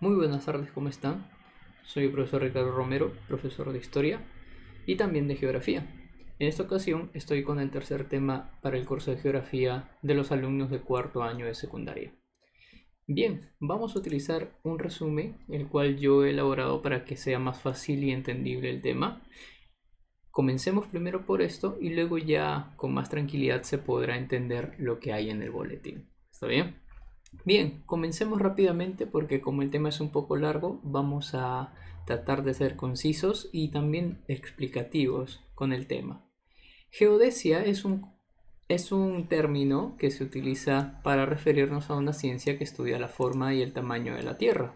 Muy buenas tardes, ¿cómo están? Soy el profesor Ricardo Romero, profesor de Historia y también de Geografía. En esta ocasión estoy con el tercer tema para el curso de Geografía de los alumnos de cuarto año de secundaria. Bien, vamos a utilizar un resumen, el cual yo he elaborado para que sea más fácil y entendible el tema. Comencemos primero por esto y luego ya con más tranquilidad se podrá entender lo que hay en el boletín. ¿Está bien? Bien, comencemos rápidamente porque como el tema es un poco largo, vamos a tratar de ser concisos y también explicativos con el tema. Geodesia es un, es un término que se utiliza para referirnos a una ciencia que estudia la forma y el tamaño de la Tierra,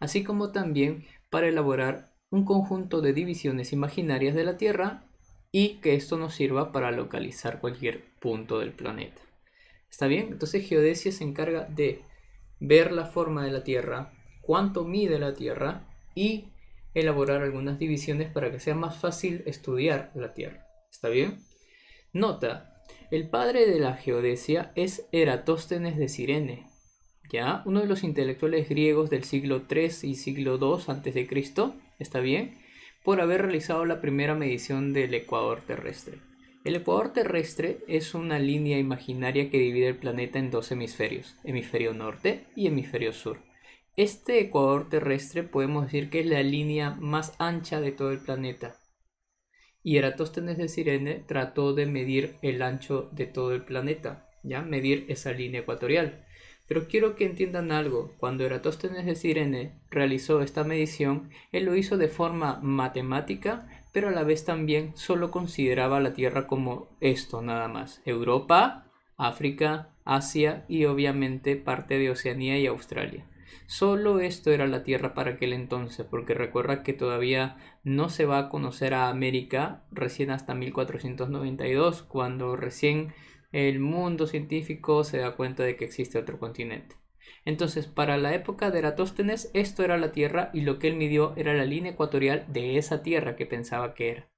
así como también para elaborar un conjunto de divisiones imaginarias de la Tierra y que esto nos sirva para localizar cualquier punto del planeta. ¿Está bien? Entonces geodesia se encarga de ver la forma de la Tierra, cuánto mide la Tierra y elaborar algunas divisiones para que sea más fácil estudiar la Tierra. ¿Está bien? Nota, el padre de la geodesia es Eratóstenes de Cirene, ¿ya? Uno de los intelectuales griegos del siglo III y siglo II a.C., ¿está bien? Por haber realizado la primera medición del ecuador terrestre. El ecuador terrestre es una línea imaginaria que divide el planeta en dos hemisferios, hemisferio norte y hemisferio sur. Este ecuador terrestre podemos decir que es la línea más ancha de todo el planeta. Y Eratóstenes de Sirene trató de medir el ancho de todo el planeta, ya medir esa línea ecuatorial. Pero quiero que entiendan algo, cuando Eratóstenes de Sirene realizó esta medición, él lo hizo de forma matemática pero a la vez también solo consideraba la Tierra como esto nada más, Europa, África, Asia y obviamente parte de Oceanía y Australia. Solo esto era la Tierra para aquel entonces, porque recuerda que todavía no se va a conocer a América recién hasta 1492, cuando recién el mundo científico se da cuenta de que existe otro continente. Entonces, para la época de Eratóstenes, esto era la Tierra y lo que él midió era la línea ecuatorial de esa Tierra que pensaba que era.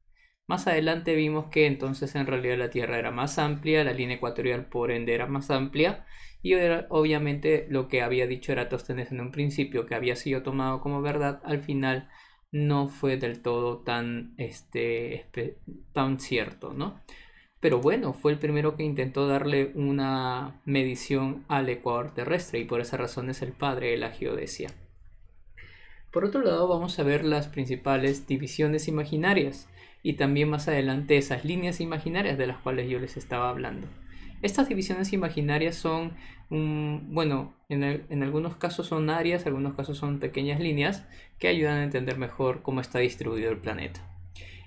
Más adelante vimos que entonces en realidad la Tierra era más amplia, la línea ecuatorial por ende era más amplia y era, obviamente lo que había dicho Eratóstenes en un principio, que había sido tomado como verdad, al final no fue del todo tan, este, tan cierto, ¿no? Pero bueno, fue el primero que intentó darle una medición al ecuador terrestre y por esa razón es el padre de la geodesia. Por otro lado, vamos a ver las principales divisiones imaginarias y también más adelante esas líneas imaginarias de las cuales yo les estaba hablando. Estas divisiones imaginarias son, bueno, en, en, algunos casos son áreas, en algunos casos son pequeñas líneas que ayudan a entender mejor cómo está distribuido el planeta.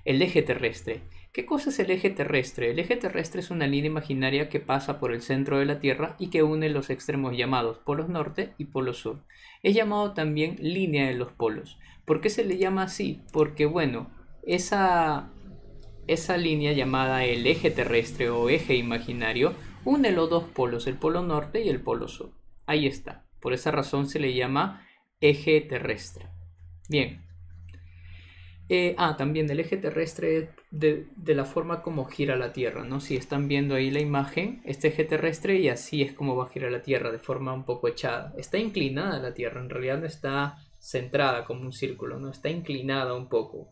El eje terrestre. ¿Qué cosa es el eje terrestre? El eje terrestre es una línea imaginaria que pasa por el centro de la Tierra y que une los extremos llamados polos norte y polo sur. Es llamado también línea de los polos. ¿Por qué se le llama así? Porque bueno, esa, esa línea llamada el eje terrestre o eje imaginario une los dos polos, el polo norte y el polo sur. Ahí está. Por esa razón se le llama eje terrestre. Bien, eh, ah, también el eje terrestre de, de, la forma como gira la Tierra, ¿no? Si están viendo ahí la imagen, este eje terrestre y así es como va a girar la Tierra, de forma un poco echada. Está inclinada la Tierra, en realidad no está centrada como un círculo, ¿no? Está inclinada un poco,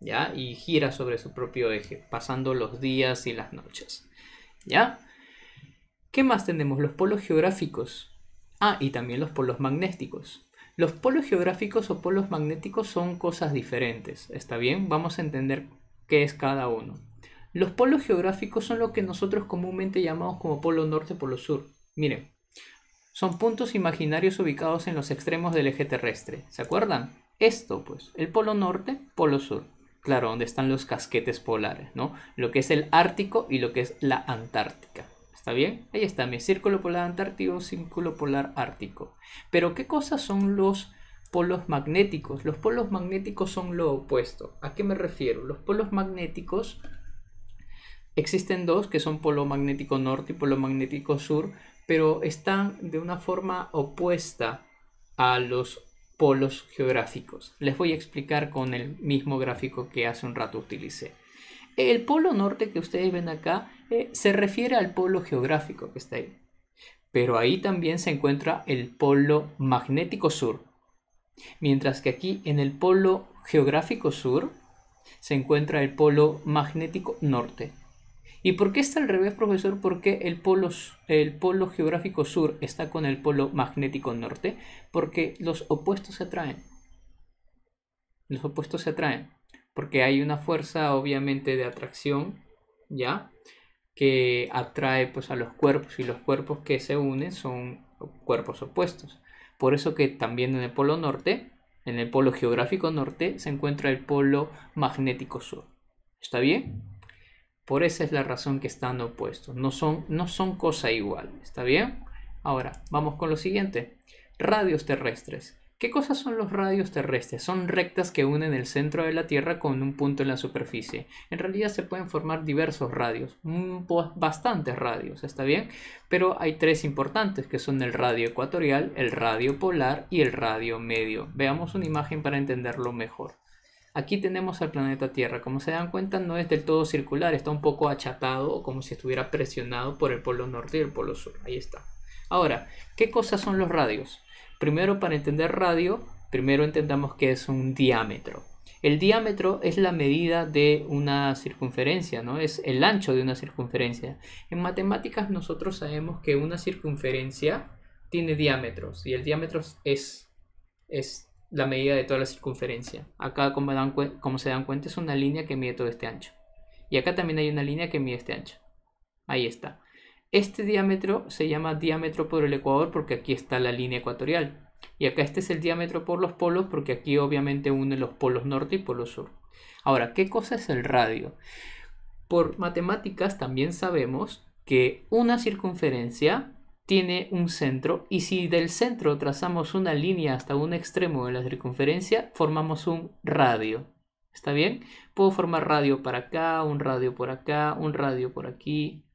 ¿ya? Y gira sobre su propio eje, pasando los días y las noches, ¿ya? ¿Qué más tenemos? Los polos geográficos. Ah, y también los polos magnéticos. Los polos geográficos o polos magnéticos son cosas diferentes, ¿está bien? Vamos a entender qué es cada uno. Los polos geográficos son lo que nosotros comúnmente llamamos como polo norte, polo sur. Miren, son puntos imaginarios ubicados en los extremos del eje terrestre, ¿se acuerdan? Esto, pues, el polo norte, polo sur. Claro, donde están los casquetes polares, ¿no? Lo que es el Ártico y lo que es la Antártica. ¿Está bien? Ahí está, mi círculo polar antártico, círculo polar ártico. Pero ¿qué cosas son los polos magnéticos? Los polos magnéticos son lo opuesto. ¿A qué me refiero? Los polos magnéticos existen dos, que son polo magnético norte y polo magnético sur, pero están de una forma opuesta a los polos geográficos. Les voy a explicar con el mismo gráfico que hace un rato utilicé. El polo norte que ustedes ven acá eh, se refiere al polo geográfico que está ahí. Pero ahí también se encuentra el polo magnético sur. Mientras que aquí en el polo geográfico sur se encuentra el polo magnético norte. ¿Y por qué está al revés, profesor? ¿Por qué el polo, el polo geográfico sur está con el polo magnético norte? Porque los opuestos se atraen. Los opuestos se atraen porque hay una fuerza obviamente de atracción, ¿ya? Que atrae pues a los cuerpos y los cuerpos que se unen son cuerpos opuestos. Por eso que también en el polo norte, en el polo geográfico norte, se encuentra el polo magnético sur. ¿Está bien? Por esa es la razón que están opuestos. No son, no son cosa igual. ¿Está bien? Ahora, vamos con lo siguiente. Radios terrestres. ¿Qué cosas son los radios terrestres? Son rectas que unen el centro de la Tierra con un punto en la superficie. En realidad se pueden formar diversos radios, mm, pues, bastantes radios, ¿está bien? Pero hay tres importantes que son el radio ecuatorial, el radio polar y el radio medio. Veamos una imagen para entenderlo mejor. Aquí tenemos al planeta Tierra. Como se dan cuenta, no es del todo circular, está un poco achatado, como si estuviera presionado por el polo norte y el polo sur. Ahí está. Ahora, ¿qué cosas son los radios? Primero, para entender radio, primero entendamos que es un diámetro. El diámetro es la medida de una circunferencia, ¿no? Es el ancho de una circunferencia. En matemáticas nosotros sabemos que una circunferencia tiene diámetros y el diámetro es, la medida de toda la circunferencia. Acá, como, como se dan cuenta, es una línea que mide todo este ancho. Y acá también hay una línea que mide este ancho. Ahí está. Este diámetro se llama diámetro por el ecuador porque aquí está la línea ecuatorial. Y acá este es el diámetro por los polos porque aquí obviamente une los polos norte y polo sur. Ahora, ¿qué cosa es el radio? Por matemáticas también sabemos que una circunferencia tiene un centro y si del centro trazamos una línea hasta un extremo de la circunferencia, formamos un radio. ¿Está bien? Puedo formar radio para acá, un radio por acá, un radio por aquí,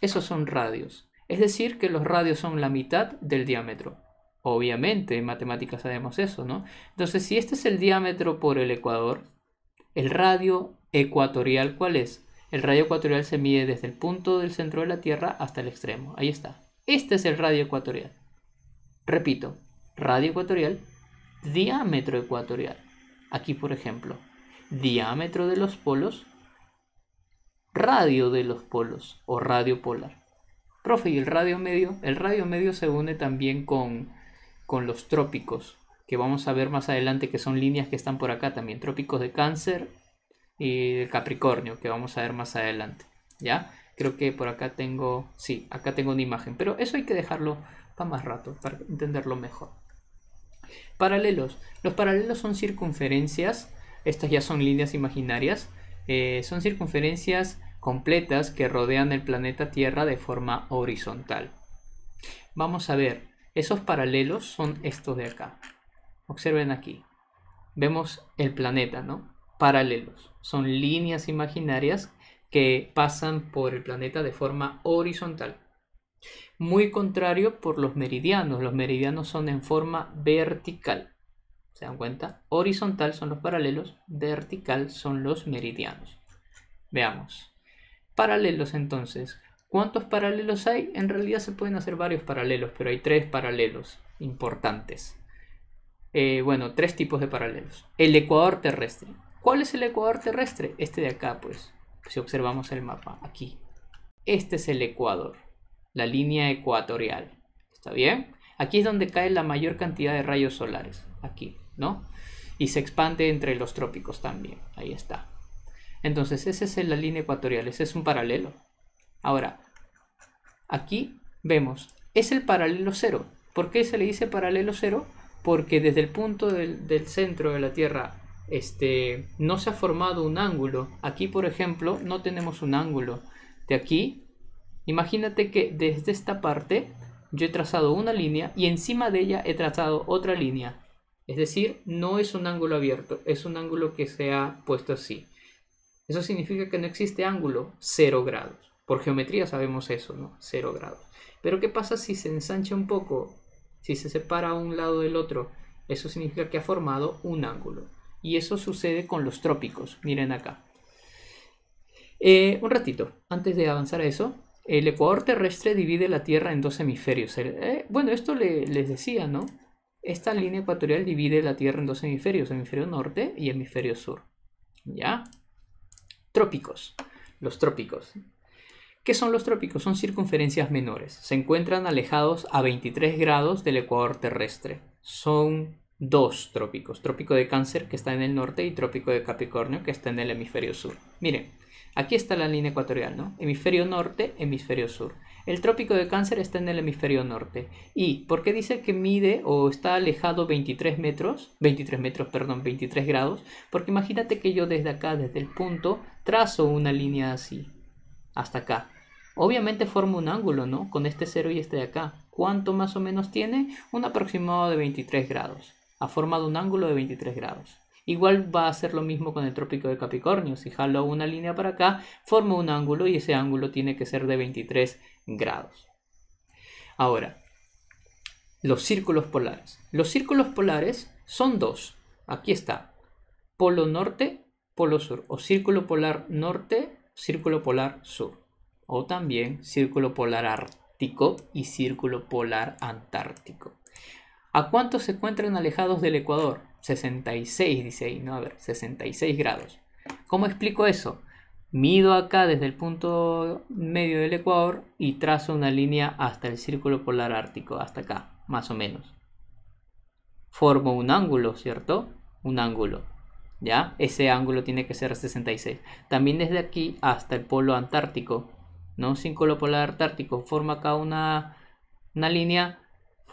esos son radios, es decir, que los radios son la mitad del diámetro. Obviamente, en matemáticas sabemos eso, ¿no? Entonces, si este es el diámetro por el ecuador, el radio ecuatorial, ¿cuál es? El radio ecuatorial se mide desde el punto del centro de la Tierra hasta el extremo. Ahí está. Este es el radio ecuatorial. Repito, radio ecuatorial, diámetro ecuatorial. Aquí, por ejemplo, diámetro de los polos radio de los polos o radio polar. Profe, ¿y el radio medio? El radio medio se une también con, con los trópicos, que vamos a ver más adelante que son líneas que están por acá también, trópicos de cáncer y de capricornio, que vamos a ver más adelante. ¿Ya? Creo que por acá tengo, sí, acá tengo una imagen, pero eso hay que dejarlo para más rato, para entenderlo mejor. Paralelos. Los paralelos son circunferencias, estas ya son líneas imaginarias, eh, son circunferencias completas que rodean el planeta Tierra de forma horizontal. Vamos a ver, esos paralelos son estos de acá. Observen aquí. Vemos el planeta, ¿no? Paralelos. Son líneas imaginarias que pasan por el planeta de forma horizontal. Muy contrario por los meridianos. Los meridianos son en forma vertical. ¿Se dan cuenta? Horizontal son los paralelos, vertical son los meridianos. Veamos. Paralelos entonces. ¿Cuántos paralelos hay? En realidad se pueden hacer varios paralelos, pero hay tres paralelos importantes. Eh, bueno, tres tipos de paralelos. El ecuador terrestre. ¿Cuál es el ecuador terrestre? Este de acá, pues, si observamos el mapa, aquí. Este es el ecuador, la línea ecuatorial. ¿Está bien? Aquí es donde cae la mayor cantidad de rayos solares, aquí, ¿no? Y se expande entre los trópicos también, ahí está. Entonces, esa es la línea ecuatorial, ese es un paralelo. Ahora, aquí vemos, es el paralelo cero. ¿Por qué se le dice paralelo cero? Porque desde el punto del, del centro de la Tierra este, no se ha formado un ángulo. Aquí, por ejemplo, no tenemos un ángulo. De aquí, imagínate que desde esta parte yo he trazado una línea y encima de ella he trazado otra línea. Es decir, no es un ángulo abierto, es un ángulo que se ha puesto así. Eso significa que no existe ángulo 0 grados. Por geometría sabemos eso, ¿no? Cero grados. Pero ¿qué pasa si se ensancha un poco? Si se separa un lado del otro. Eso significa que ha formado un ángulo. Y eso sucede con los trópicos. Miren acá. Eh, un ratito, antes de avanzar a eso, el ecuador terrestre divide la Tierra en dos hemisferios. Eh, bueno, esto les decía, ¿no? Esta línea ecuatorial divide la Tierra en dos hemisferios, hemisferio norte y hemisferio sur. ¿Ya? trópicos. Los trópicos. ¿Qué son los trópicos? Son circunferencias menores. Se encuentran alejados a 23 grados del ecuador terrestre. Son dos trópicos, trópico de Cáncer que está en el norte y trópico de Capricornio que está en el hemisferio sur. Miren, aquí está la línea ecuatorial, ¿no? Hemisferio norte, hemisferio sur. El trópico de Cáncer está en el hemisferio norte. ¿Y por qué dice que mide o está alejado 23 metros? 23 metros, perdón, 23 grados. Porque imagínate que yo desde acá, desde el punto, trazo una línea así, hasta acá. Obviamente forma un ángulo, ¿no? Con este cero y este de acá. ¿Cuánto más o menos tiene? Un aproximado de 23 grados ha formado un ángulo de 23 grados. Igual va a ser lo mismo con el trópico de Capricornio. Si jalo una línea para acá, formo un ángulo y ese ángulo tiene que ser de 23 grados. Ahora, los círculos polares. Los círculos polares son dos. Aquí está. Polo norte, polo sur. O círculo polar norte, círculo polar sur. O también círculo polar ártico y círculo polar antártico. ¿A cuánto se encuentran alejados del Ecuador? 66, dice ahí, ¿no? A ver, 66 grados. ¿Cómo explico eso? Mido acá desde el punto medio del Ecuador y trazo una línea hasta el círculo polar ártico, hasta acá, más o menos. Formo un ángulo, ¿cierto? Un ángulo. ¿Ya? Ese ángulo tiene que ser 66. También desde aquí hasta el polo antártico, ¿no? Círculo polar antártico. Forma acá una, una línea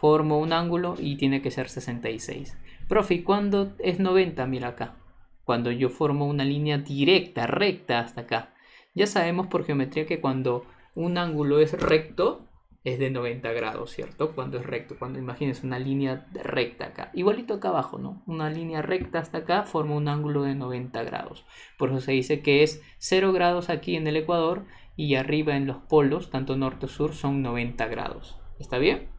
formo un ángulo y tiene que ser 66. Profe, ¿y cuándo es 90? Mira acá. Cuando yo formo una línea directa, recta hasta acá. Ya sabemos por geometría que cuando un ángulo es recto, es de 90 grados, ¿cierto? Cuando es recto, cuando imagines una línea recta acá. Igualito acá abajo, ¿no? Una línea recta hasta acá forma un ángulo de 90 grados. Por eso se dice que es 0 grados aquí en el ecuador y arriba en los polos, tanto norte o sur, son 90 grados. ¿Está bien?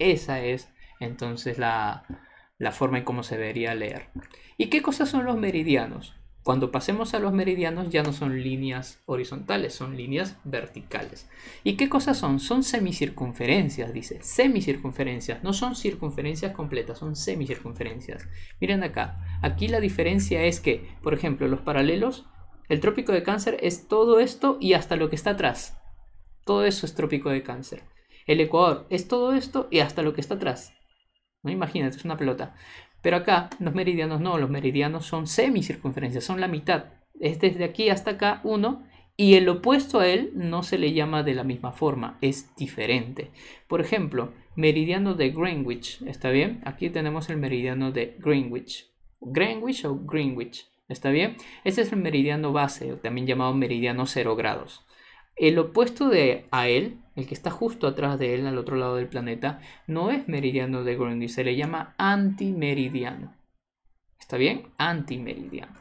Esa es entonces la, forma en cómo se debería leer. ¿Y qué cosas son los meridianos? Cuando pasemos a los meridianos ya no son líneas horizontales, son líneas verticales. ¿Y qué cosas son? Son semicircunferencias, dice. Semicircunferencias, no son circunferencias completas, son semicircunferencias. Miren acá, aquí la diferencia es que, por ejemplo, los paralelos, el trópico de cáncer es todo esto y hasta lo que está atrás. Todo eso es trópico de cáncer. El Ecuador es todo esto y hasta lo que está atrás. No imagínate, es una pelota. Pero acá los meridianos no, los meridianos son semicircunferencias, son la mitad. Es desde aquí hasta acá uno y el opuesto a él no se le llama de la misma forma, es diferente. Por ejemplo, meridiano de Greenwich, ¿está bien? Aquí tenemos el meridiano de Greenwich. Greenwich o Greenwich, ¿está bien? Este es el meridiano base, también llamado meridiano cero grados. El opuesto de a él, el que está justo atrás de él, al otro lado del planeta, no es meridiano de Greenwich, se le llama antimeridiano. ¿Está bien? Antimeridiano.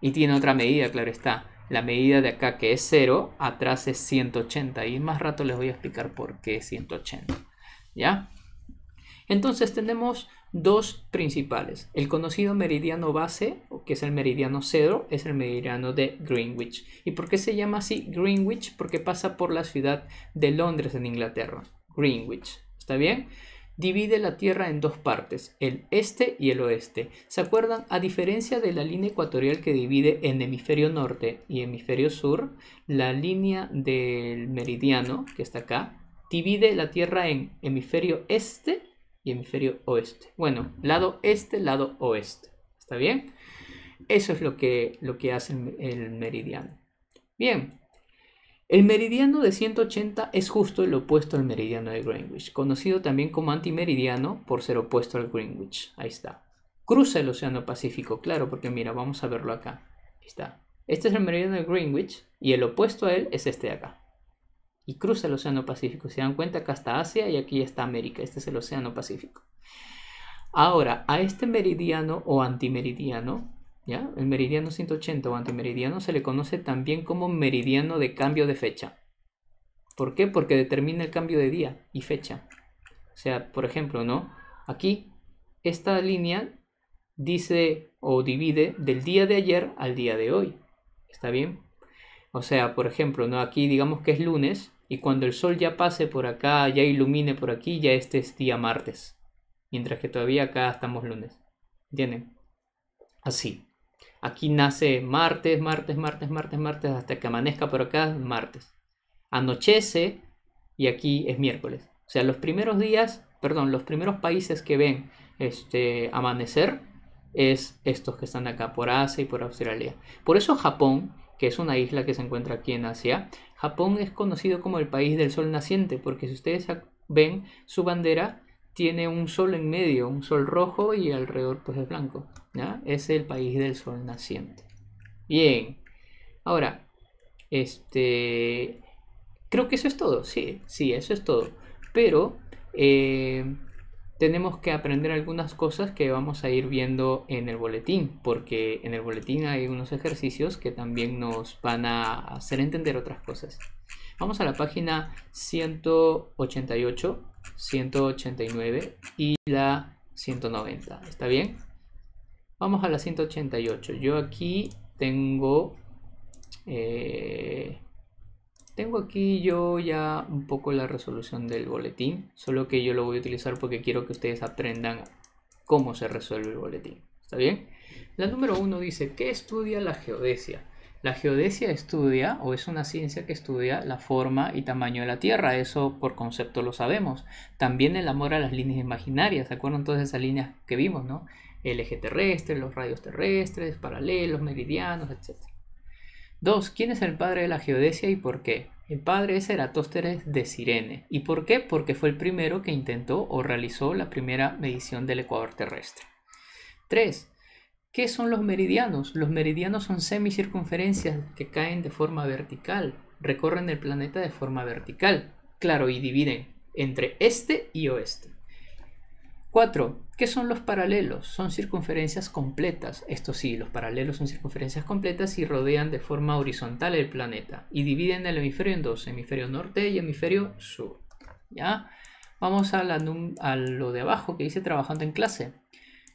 Y tiene otra medida, claro está. La medida de acá que es 0, atrás es 180. Y más rato les voy a explicar por qué 180. ¿Ya? Entonces tenemos dos principales. El conocido meridiano base, que es el meridiano cero, es el meridiano de Greenwich. ¿Y por qué se llama así Greenwich? Porque pasa por la ciudad de Londres en Inglaterra. Greenwich. ¿Está bien? divide la Tierra en dos partes, el este y el oeste. ¿Se acuerdan? A diferencia de la línea ecuatorial que divide en hemisferio norte y hemisferio sur, la línea del meridiano, que está acá, divide la Tierra en hemisferio este y hemisferio oeste. Bueno, lado este, lado oeste. ¿Está bien? Eso es lo que, lo que hace el, el meridiano. Bien, el meridiano de 180 es justo el opuesto al meridiano de Greenwich, conocido también como antimeridiano por ser opuesto al Greenwich. Ahí está. Cruza el Océano Pacífico, claro, porque mira, vamos a verlo acá. Ahí está. Este es el meridiano de Greenwich y el opuesto a él es este de acá y cruza el Océano Pacífico. Se dan cuenta que hasta Asia y aquí está América. Este es el Océano Pacífico. Ahora, a este meridiano o antimeridiano, ¿ya? El meridiano 180 o antimeridiano se le conoce también como meridiano de cambio de fecha. ¿Por qué? Porque determina el cambio de día y fecha. O sea, por ejemplo, ¿no? Aquí, esta línea dice o divide del día de ayer al día de hoy. ¿Está bien? O sea, por ejemplo, ¿no? aquí digamos que es lunes y cuando el sol ya pase por acá, ya ilumine por aquí, ya este es día martes. Mientras que todavía acá estamos lunes. ¿Entienden? Así. Aquí nace martes, martes, martes, martes, martes, hasta que amanezca por acá, martes. Anochece y aquí es miércoles. O sea, los primeros días, perdón, los primeros países que ven este amanecer es estos que están acá por Asia y por Australia. Por eso Japón que es una isla que se encuentra aquí en Asia, Japón es conocido como el país del sol naciente, porque si ustedes ven su bandera, tiene un sol en medio, un sol rojo y alrededor pues es blanco. ¿ya? Es el país del sol naciente. Bien. Ahora, este... Creo que eso es todo. Sí, sí, eso es todo. Pero eh, tenemos que aprender algunas cosas que vamos a ir viendo en el boletín, porque en el boletín hay unos ejercicios que también nos van a hacer entender otras cosas. Vamos a la página 188, 189 y la 190, ¿está bien? Vamos a la 188. Yo aquí tengo... Eh, tengo aquí yo ya un poco la resolución del boletín, solo que yo lo voy a utilizar porque quiero que ustedes aprendan cómo se resuelve el boletín. ¿Está bien? La número uno dice, ¿qué estudia la geodesia? La geodesia estudia o es una ciencia que estudia la forma y tamaño de la Tierra, eso por concepto lo sabemos. También el amor a las líneas imaginarias, ¿se acuerdan todas esas líneas que vimos, no? El eje terrestre, los radios terrestres, paralelos, meridianos, etc. 2. ¿Quién es el padre de la geodesia y por qué? El padre es Eratóstenes de Sirene. ¿Y por qué? Porque fue el primero que intentó o realizó la primera medición del ecuador terrestre. 3. ¿Qué son los meridianos? Los meridianos son semicircunferencias que caen de forma vertical, recorren el planeta de forma vertical, claro, y dividen entre este y oeste. 4. ¿Qué son los paralelos? Son circunferencias completas. Esto sí, los paralelos son circunferencias completas y rodean de forma horizontal el planeta y dividen el hemisferio en dos, hemisferio norte y hemisferio sur. ¿Ya? Vamos a, lo de abajo que hice trabajando en clase.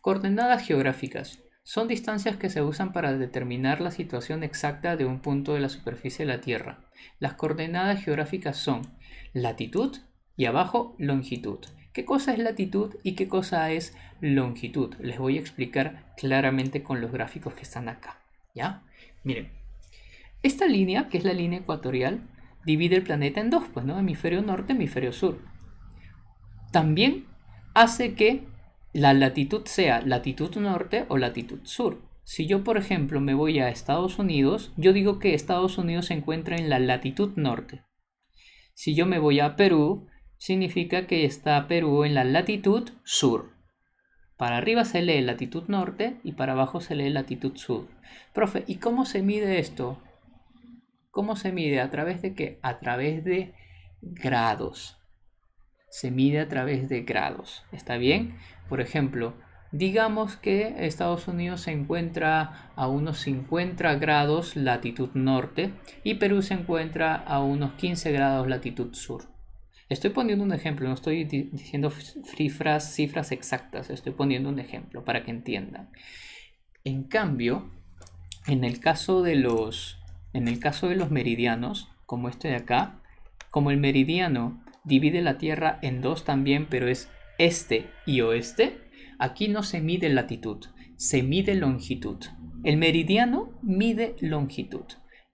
Coordenadas geográficas. Son distancias que se usan para determinar la situación exacta de un punto de la superficie de la Tierra. Las coordenadas geográficas son latitud y abajo longitud qué cosa es latitud y qué cosa es longitud. Les voy a explicar claramente con los gráficos que están acá. ¿Ya? Miren, esta línea, que es la línea ecuatorial, divide el planeta en dos, pues, ¿no? Hemisferio norte, hemisferio sur. También hace que la latitud sea latitud norte o latitud sur. Si yo, por ejemplo, me voy a Estados Unidos, yo digo que Estados Unidos se encuentra en la latitud norte. Si yo me voy a Perú, significa que está Perú en la latitud sur. Para arriba se lee latitud norte y para abajo se lee latitud sur. Profe, ¿y cómo se mide esto? ¿Cómo se mide? ¿A través de qué? A través de grados. Se mide a través de grados. ¿Está bien? Por ejemplo, digamos que Estados Unidos se encuentra a unos 50 grados latitud norte y Perú se encuentra a unos 15 grados latitud sur. Estoy poniendo un ejemplo, no estoy diciendo cifras, cifras exactas, estoy poniendo un ejemplo para que entiendan. En cambio, en el caso de los, en el caso de los meridianos, como este de acá, como el meridiano divide la Tierra en dos también, pero es este y oeste, aquí no se mide latitud, se mide longitud. El meridiano mide longitud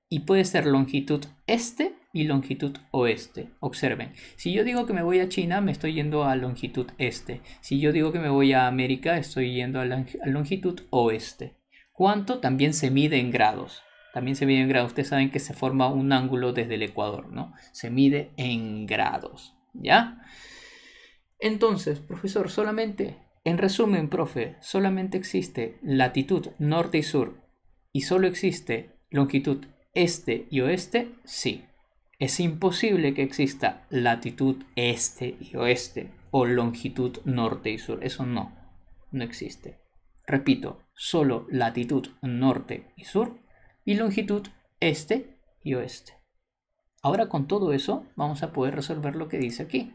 y puede ser longitud este y longitud oeste. Observen, si yo digo que me voy a China, me estoy yendo a longitud este. Si yo digo que me voy a América, estoy yendo a, longitud oeste. ¿Cuánto? También se mide en grados. También se mide en grados. Ustedes saben que se forma un ángulo desde el ecuador, ¿no? Se mide en grados, ¿ya? Entonces, profesor, solamente, en resumen, profe, solamente existe latitud norte y sur y solo existe longitud este y oeste, sí es imposible que exista latitud este y oeste o longitud norte y sur. Eso no, no existe. Repito, solo latitud norte y sur y longitud este y oeste. Ahora con todo eso vamos a poder resolver lo que dice aquí.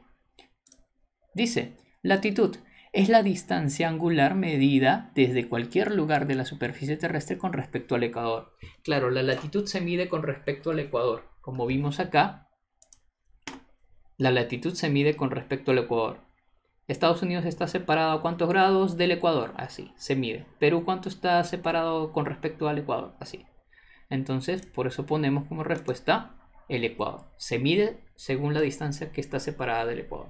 Dice, latitud es la distancia angular medida desde cualquier lugar de la superficie terrestre con respecto al ecuador. Claro, la latitud se mide con respecto al ecuador. Como vimos acá, la latitud se mide con respecto al Ecuador. Estados Unidos está separado a cuántos grados del Ecuador, así, se mide. Perú cuánto está separado con respecto al Ecuador, así. Entonces, por eso ponemos como respuesta el Ecuador. Se mide según la distancia que está separada del Ecuador.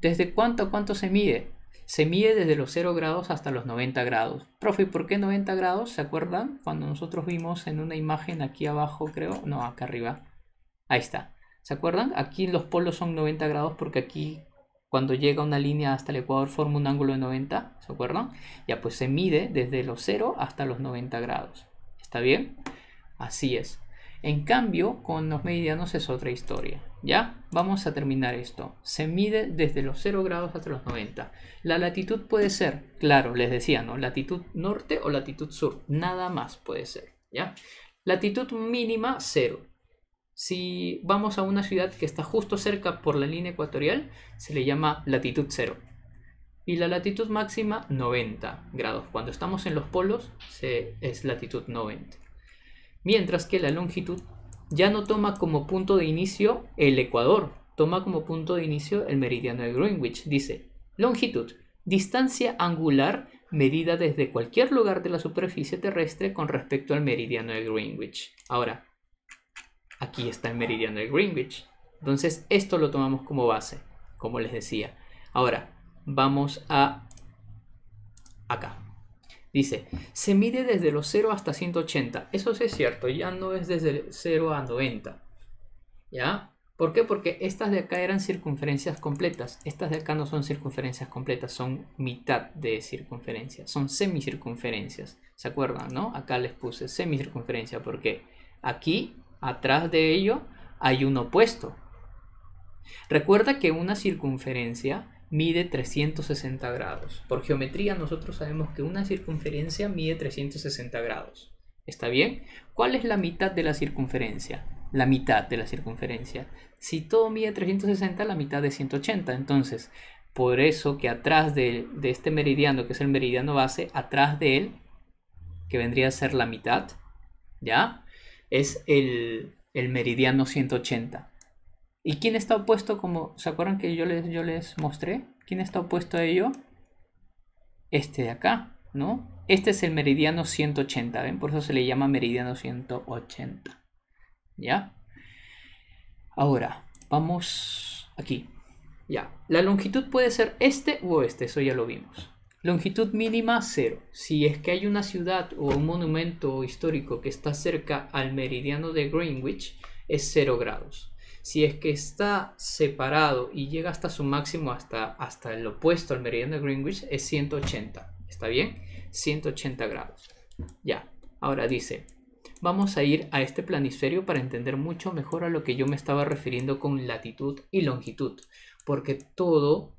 ¿Desde cuánto a cuánto se mide? se mide desde los 0 grados hasta los 90 grados. Profe, ¿por qué 90 grados? ¿Se acuerdan? Cuando nosotros vimos en una imagen aquí abajo, creo, no, acá arriba. Ahí está. ¿Se acuerdan? Aquí los polos son 90 grados porque aquí cuando llega una línea hasta el ecuador forma un ángulo de 90, ¿se acuerdan? Ya pues se mide desde los 0 hasta los 90 grados. ¿Está bien? Así es. En cambio, con los medianos es otra historia. ¿Ya? Vamos a terminar esto. Se mide desde los 0 grados hasta los 90. La latitud puede ser, claro, les decía, ¿no? Latitud norte o latitud sur. Nada más puede ser. ¿Ya? Latitud mínima, 0. Si vamos a una ciudad que está justo cerca por la línea ecuatorial, se le llama latitud 0. Y la latitud máxima, 90 grados. Cuando estamos en los polos, se, es latitud 90 mientras que la longitud ya no toma como punto de inicio el ecuador, toma como punto de inicio el meridiano de Greenwich. Dice, longitud, distancia angular medida desde cualquier lugar de la superficie terrestre con respecto al meridiano de Greenwich. Ahora, aquí está el meridiano de Greenwich. Entonces, esto lo tomamos como base, como les decía. Ahora, vamos a acá. Dice, se mide desde los 0 hasta 180. Eso sí es cierto, ya no es desde 0 a 90. ¿Ya? ¿Por qué? Porque estas de acá eran circunferencias completas. Estas de acá no son circunferencias completas, son mitad de circunferencia. Son semicircunferencias. ¿Se acuerdan, no? Acá les puse semicircunferencia porque aquí, atrás de ello, hay un opuesto. Recuerda que una circunferencia mide 360 grados. Por geometría nosotros sabemos que una circunferencia mide 360 grados. ¿Está bien? ¿Cuál es la mitad de la circunferencia? La mitad de la circunferencia. Si todo mide 360, la mitad es 180. Entonces, por eso que atrás de, este meridiano, que es el meridiano base, atrás de él, que vendría a ser la mitad, ¿ya? Es el, el meridiano 180. ¿Y quién está opuesto como... ¿Se acuerdan que yo les, yo les mostré? ¿Quién está opuesto a ello? Este de acá, ¿no? Este es el meridiano 180, ¿ven? Por eso se le llama meridiano 180. ¿Ya? Ahora, vamos aquí. Ya, la longitud puede ser este o este, eso ya lo vimos. Longitud mínima 0. Si es que hay una ciudad o un monumento histórico que está cerca al meridiano de Greenwich, es 0 grados si es que está separado y llega hasta su máximo, hasta, hasta el opuesto al meridiano de Greenwich, es 180. ¿Está bien? 180 grados. Ya. Ahora dice, vamos a ir a este planisferio para entender mucho mejor a lo que yo me estaba refiriendo con latitud y longitud. Porque todo,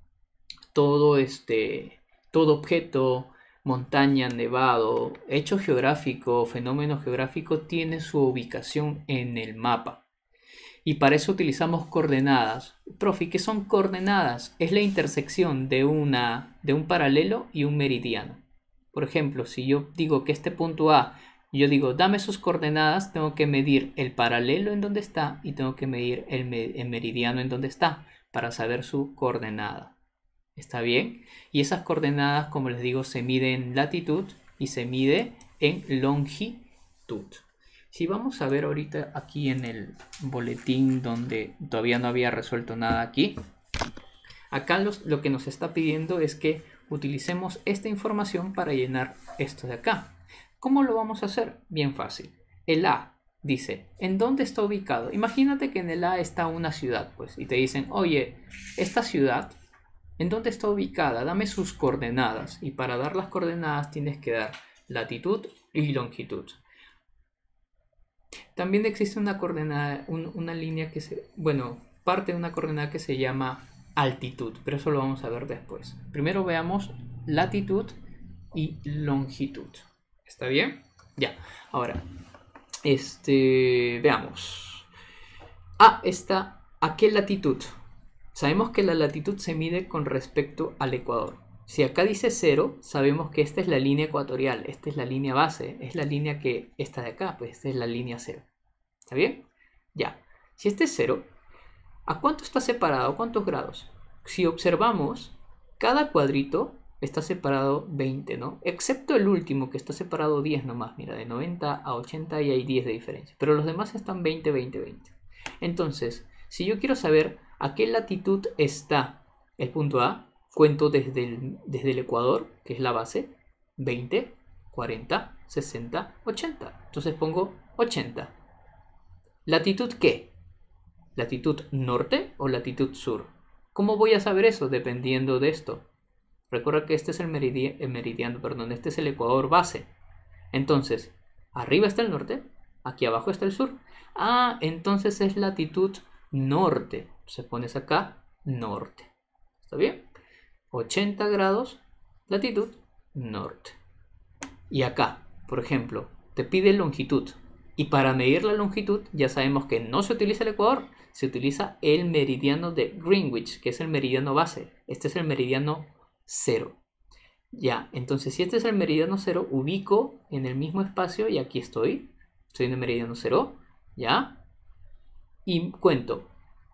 todo este, todo objeto, montaña, nevado, hecho geográfico, fenómeno geográfico, tiene su ubicación en el mapa. Y para eso utilizamos coordenadas. Profi, ¿qué son coordenadas? Es la intersección de, una, de un paralelo y un meridiano. Por ejemplo, si yo digo que este punto A, yo digo, dame sus coordenadas, tengo que medir el paralelo en donde está y tengo que medir el, el meridiano en donde está para saber su coordenada. ¿Está bien? Y esas coordenadas, como les digo, se miden en latitud y se mide en longitud. Si vamos a ver ahorita aquí en el boletín donde todavía no había resuelto nada aquí, acá lo que nos está pidiendo es que utilicemos esta información para llenar esto de acá. ¿Cómo lo vamos a hacer? Bien fácil. El A dice, ¿en dónde está ubicado? Imagínate que en el A está una ciudad, pues, y te dicen, oye, esta ciudad, ¿en dónde está ubicada? Dame sus coordenadas. Y para dar las coordenadas tienes que dar latitud y longitud. También existe una coordenada, una línea que se, bueno, parte de una coordenada que se llama altitud, pero eso lo vamos a ver después. Primero veamos latitud y longitud. ¿Está bien? Ya. Ahora, este, veamos. Ah, está, ¿a qué latitud? Sabemos que la latitud se mide con respecto al ecuador. Si acá dice 0, sabemos que esta es la línea ecuatorial, esta es la línea base, es la línea que está de acá, pues esta es la línea 0. ¿Está bien? Ya. Si este es 0, ¿a cuánto está separado? ¿Cuántos grados? Si observamos, cada cuadrito está separado 20, ¿no? Excepto el último, que está separado 10 nomás. Mira, de 90 a 80 y hay 10 de diferencia. Pero los demás están 20, 20, 20. Entonces, si yo quiero saber a qué latitud está el punto A, Cuento desde el, desde el Ecuador, que es la base, 20, 40, 60, 80. Entonces pongo 80. ¿Latitud qué? ¿Latitud norte o latitud sur? ¿Cómo voy a saber eso? Dependiendo de esto. Recuerda que este es el, el meridiano, perdón, este es el ecuador base. Entonces, arriba está el norte, aquí abajo está el sur. Ah, entonces es latitud norte. se pones acá norte. ¿Está bien? 80 grados, latitud norte. Y acá, por ejemplo, te pide longitud. Y para medir la longitud ya sabemos que no se utiliza el ecuador, se utiliza el meridiano de Greenwich, que es el meridiano base. Este es el meridiano cero. Ya, entonces si este es el meridiano cero, ubico en el mismo espacio y aquí estoy. Estoy en el meridiano cero, ¿ya? Y cuento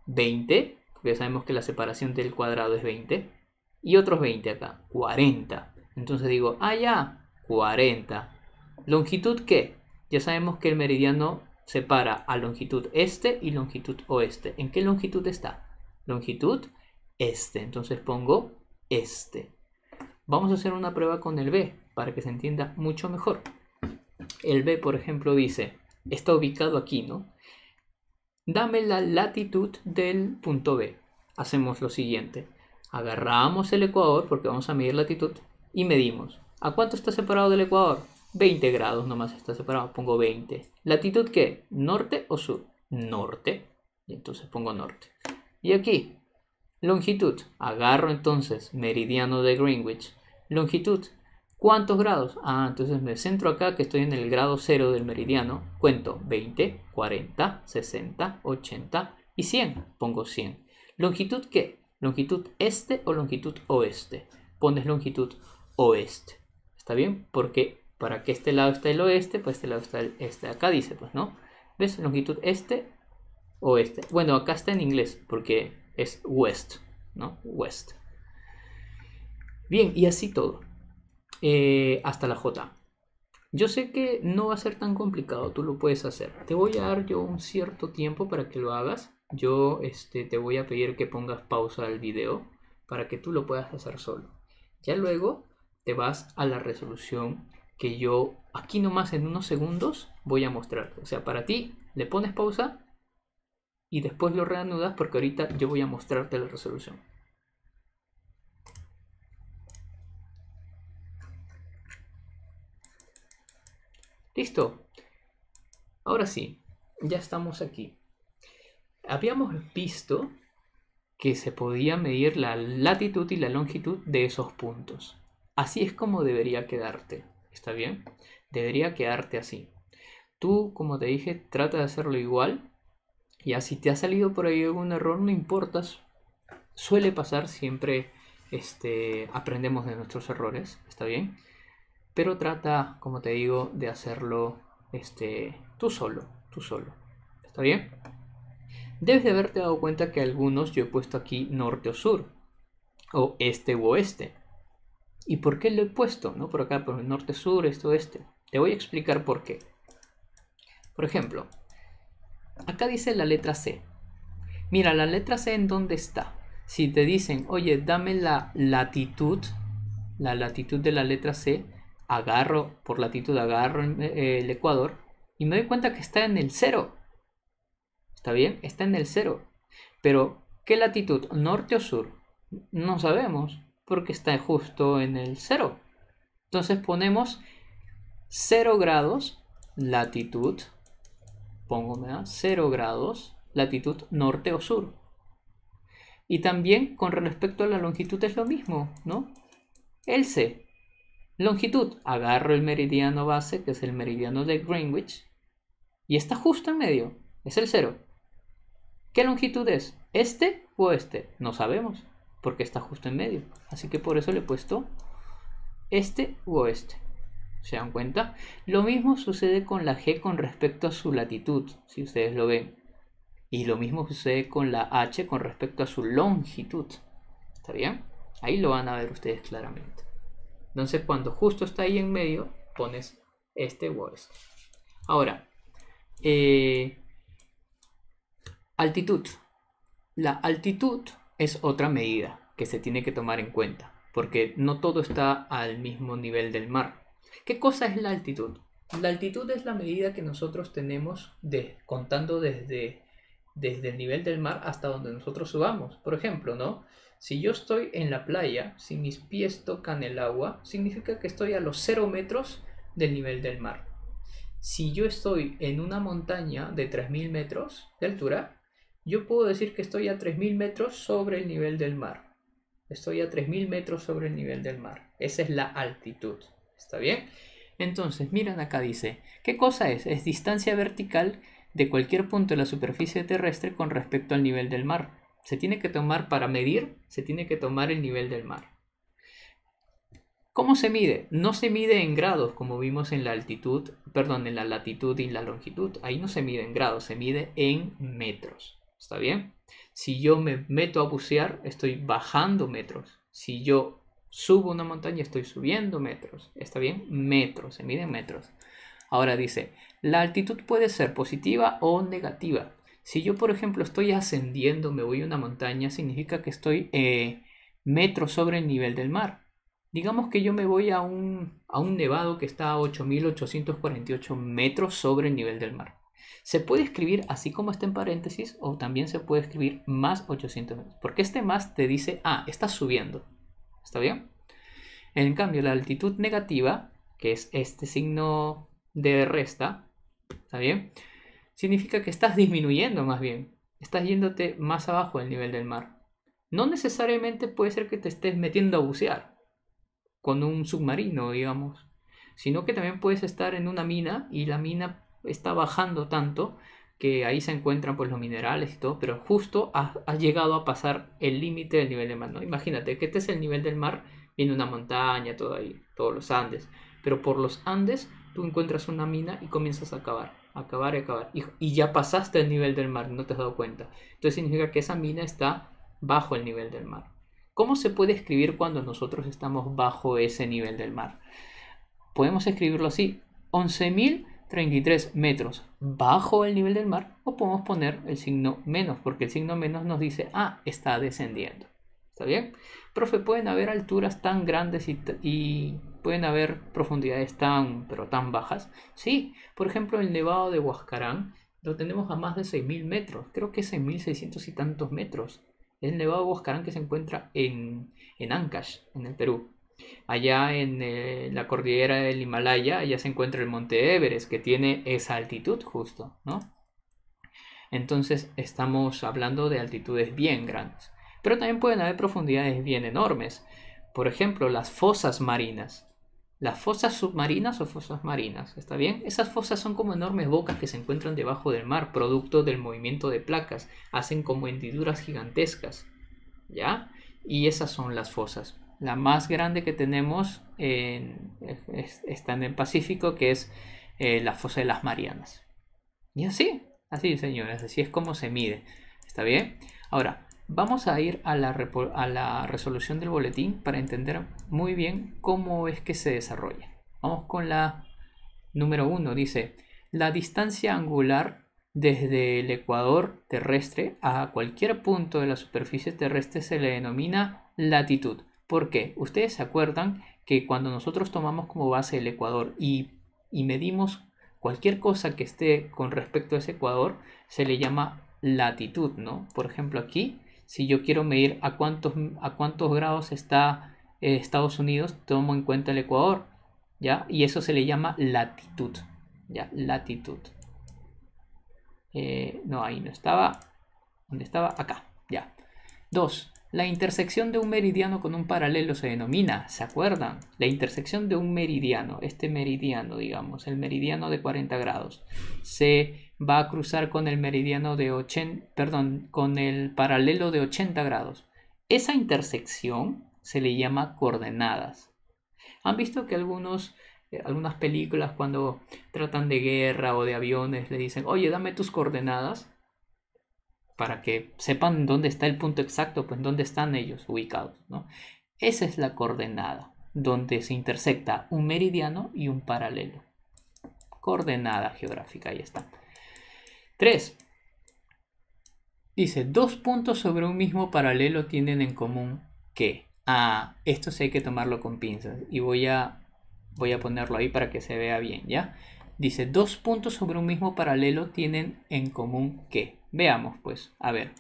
20, ya sabemos que la separación del cuadrado es 20 y otros 20 acá, 40. Entonces digo, ah, ya, 40. ¿Longitud qué? Ya sabemos que el meridiano separa a longitud este y longitud oeste. ¿En qué longitud está? Longitud este. Entonces pongo este. Vamos a hacer una prueba con el B para que se entienda mucho mejor. El B, por ejemplo, dice, está ubicado aquí, ¿no? Dame la latitud del punto B. Hacemos lo siguiente. Agarramos el ecuador porque vamos a medir latitud y medimos. ¿A cuánto está separado del ecuador? 20 grados nomás está separado, pongo 20. ¿Latitud qué? ¿Norte o sur? Norte. Y entonces pongo norte. Y aquí, longitud. Agarro entonces meridiano de Greenwich. Longitud. ¿Cuántos grados? Ah, entonces me centro acá que estoy en el grado 0 del meridiano. Cuento 20, 40, 60, 80 y 100. Pongo 100. ¿Longitud qué? longitud este o longitud oeste. Pones longitud oeste. ¿Está bien? Porque para que este lado esté el oeste, pues este lado está el este. Acá dice, pues, ¿no? ¿Ves? Longitud este, oeste. Bueno, acá está en inglés porque es west, ¿no? West. Bien, y así todo. Eh, hasta la J. Yo sé que no va a ser tan complicado, tú lo puedes hacer. Te voy a dar yo un cierto tiempo para que lo hagas yo este, te voy a pedir que pongas pausa al video para que tú lo puedas hacer solo. Ya luego te vas a la resolución que yo aquí nomás en unos segundos voy a mostrar. O sea, para ti le pones pausa y después lo reanudas porque ahorita yo voy a mostrarte la resolución. Listo. Ahora sí, ya estamos aquí habíamos visto que se podía medir la latitud y la longitud de esos puntos. Así es como debería quedarte, ¿está bien? Debería quedarte así. Tú, como te dije, trata de hacerlo igual. Y así te ha salido por ahí algún error, no importas. Suele pasar, siempre este, aprendemos de nuestros errores, ¿está bien? Pero trata, como te digo, de hacerlo este, tú solo, tú solo. ¿Está bien? debes de haberte dado cuenta que algunos yo he puesto aquí norte o sur, o este u oeste. ¿Y por qué lo he puesto? ¿No? Por acá, por el norte, sur, este, oeste. Te voy a explicar por qué. Por ejemplo, acá dice la letra C. Mira, la letra C en dónde está. Si te dicen, oye, dame la latitud, la latitud de la letra C, agarro, por latitud agarro eh, el Ecuador, y me doy cuenta que está en el cero ¿Está bien? Está en el cero. Pero, ¿qué latitud? ¿Norte o sur? No sabemos, porque está justo en el cero. Entonces ponemos 0 grados latitud, pongo 0 grados latitud norte o sur. Y también con respecto a la longitud es lo mismo, ¿no? El C, longitud, agarro el meridiano base, que es el meridiano de Greenwich, y está justo en medio, es el 0. ¿Qué longitud es? ¿Este o este? No sabemos, porque está justo en medio. Así que por eso le he puesto este o este ¿Se dan cuenta? Lo mismo sucede con la G con respecto a su latitud, si ustedes lo ven. Y lo mismo sucede con la H con respecto a su longitud. ¿Está bien? Ahí lo van a ver ustedes claramente. Entonces cuando justo está ahí en medio, pones este o este. Ahora, eh, Altitud. La altitud es otra medida que se tiene que tomar en cuenta, porque no todo está al mismo nivel del mar. ¿Qué cosa es la altitud? La altitud es la medida que nosotros tenemos de, contando desde, desde el nivel del mar hasta donde nosotros subamos. Por ejemplo, ¿no? Si yo estoy en la playa, si mis pies tocan el agua, significa que estoy a los 0 metros del nivel del mar. Si yo estoy en una montaña de 3.000 metros de altura, yo puedo decir que estoy a 3.000 metros sobre el nivel del mar. Estoy a 3.000 metros sobre el nivel del mar. Esa es la altitud. ¿Está bien? Entonces, miren, acá dice, ¿qué cosa es? Es distancia vertical de cualquier punto de la superficie terrestre con respecto al nivel del mar. Se tiene que tomar para medir, se tiene que tomar el nivel del mar. ¿Cómo se mide? No se mide en grados, como vimos en la altitud, perdón, en la latitud y la longitud. Ahí no se mide en grados, se mide en metros. ¿Está bien? Si yo me meto a bucear, estoy bajando metros. Si yo subo una montaña, estoy subiendo metros. ¿Está bien? Metros, se miden metros. Ahora dice, la altitud puede ser positiva o negativa. Si yo, por ejemplo, estoy ascendiendo, me voy a una montaña, significa que estoy eh, metros sobre el nivel del mar. Digamos que yo me voy a un, a un nevado que está a 8.848 metros sobre el nivel del mar. Se puede escribir así como está en paréntesis o también se puede escribir más 800 metros. Porque este más te dice, ah, estás subiendo. ¿Está bien? En cambio, la altitud negativa, que es este signo de resta, ¿está bien? Significa que estás disminuyendo más bien. Estás yéndote más abajo del nivel del mar. No necesariamente puede ser que te estés metiendo a bucear con un submarino, digamos, sino que también puedes estar en una mina y la mina está bajando tanto que ahí se encuentran pues los minerales y todo, pero justo ha llegado a pasar el límite del nivel del mar, Imagínate que este es el nivel del mar, viene una montaña, todo ahí, todos los Andes, pero por los Andes tú encuentras una mina y comienzas a acabar acabar y acabar y ya pasaste el nivel del mar, no te has dado cuenta. Entonces significa que esa mina está bajo el nivel del mar. ¿Cómo se puede escribir cuando nosotros estamos bajo ese nivel del mar? Podemos escribirlo así, 11.000 33 metros bajo el nivel del mar o podemos poner el signo menos porque el signo menos nos dice, ah, está descendiendo. ¿Está bien? Profe, pueden haber alturas tan grandes y, pueden haber profundidades tan, pero tan bajas. Sí, por ejemplo, el nevado de Huascarán lo tenemos a más de 6.000 metros, creo que 6.600 y tantos metros. el nevado de Huascarán que se encuentra en, en Ancash, en el Perú. Allá en eh, la cordillera del Himalaya, allá se encuentra el monte Everest, que tiene esa altitud justo, ¿no? Entonces estamos hablando de altitudes bien grandes. Pero también pueden haber profundidades bien enormes. Por ejemplo, las fosas marinas. Las fosas submarinas o fosas marinas, ¿está bien? Esas fosas son como enormes bocas que se encuentran debajo del mar, producto del movimiento de placas. Hacen como hendiduras gigantescas, ¿ya? Y esas son las fosas la más grande que tenemos en, está en el Pacífico, que es eh, la fosa de las Marianas. Y así, así señores, así es como se mide. ¿Está bien? Ahora, vamos a ir a la, a la resolución del boletín para entender muy bien cómo es que se desarrolla. Vamos con la número uno. dice, la distancia angular desde el ecuador terrestre a cualquier punto de la superficie terrestre se le denomina latitud. ¿Por qué? Ustedes se acuerdan que cuando nosotros tomamos como base el ecuador y, medimos cualquier cosa que esté con respecto a ese ecuador, se le llama latitud, ¿no? Por ejemplo, aquí, si yo quiero medir a cuántos, a cuántos grados está eh, Estados Unidos, tomo en cuenta el ecuador, ¿ya? Y eso se le llama latitud, ¿ya? Latitud. Eh, no, ahí no estaba. ¿Dónde estaba? Acá, ya. Dos, la intersección de un meridiano con un paralelo se denomina, ¿se acuerdan? La intersección de un meridiano, este meridiano, digamos, el meridiano de 40 grados, se va a cruzar con el meridiano de 80, perdón, con el paralelo de 80 grados. Esa intersección se le llama coordenadas. ¿Han visto que algunos eh, algunas películas cuando tratan de guerra o de aviones le dicen, oye, dame tus coordenadas para que sepan dónde está el punto exacto, pues dónde están ellos ubicados. Esa es la coordenada donde se intersecta un meridiano y un paralelo. Coordenada geográfica, ahí está. 3. Dice, dos puntos sobre un mismo paralelo tienen en común que... Ah, esto sí hay que tomarlo con pinzas y voy a, voy a ponerlo ahí para que se vea bien, ¿ya? Dice, dos puntos sobre un mismo paralelo tienen en común que... Veamos, pues, a ver.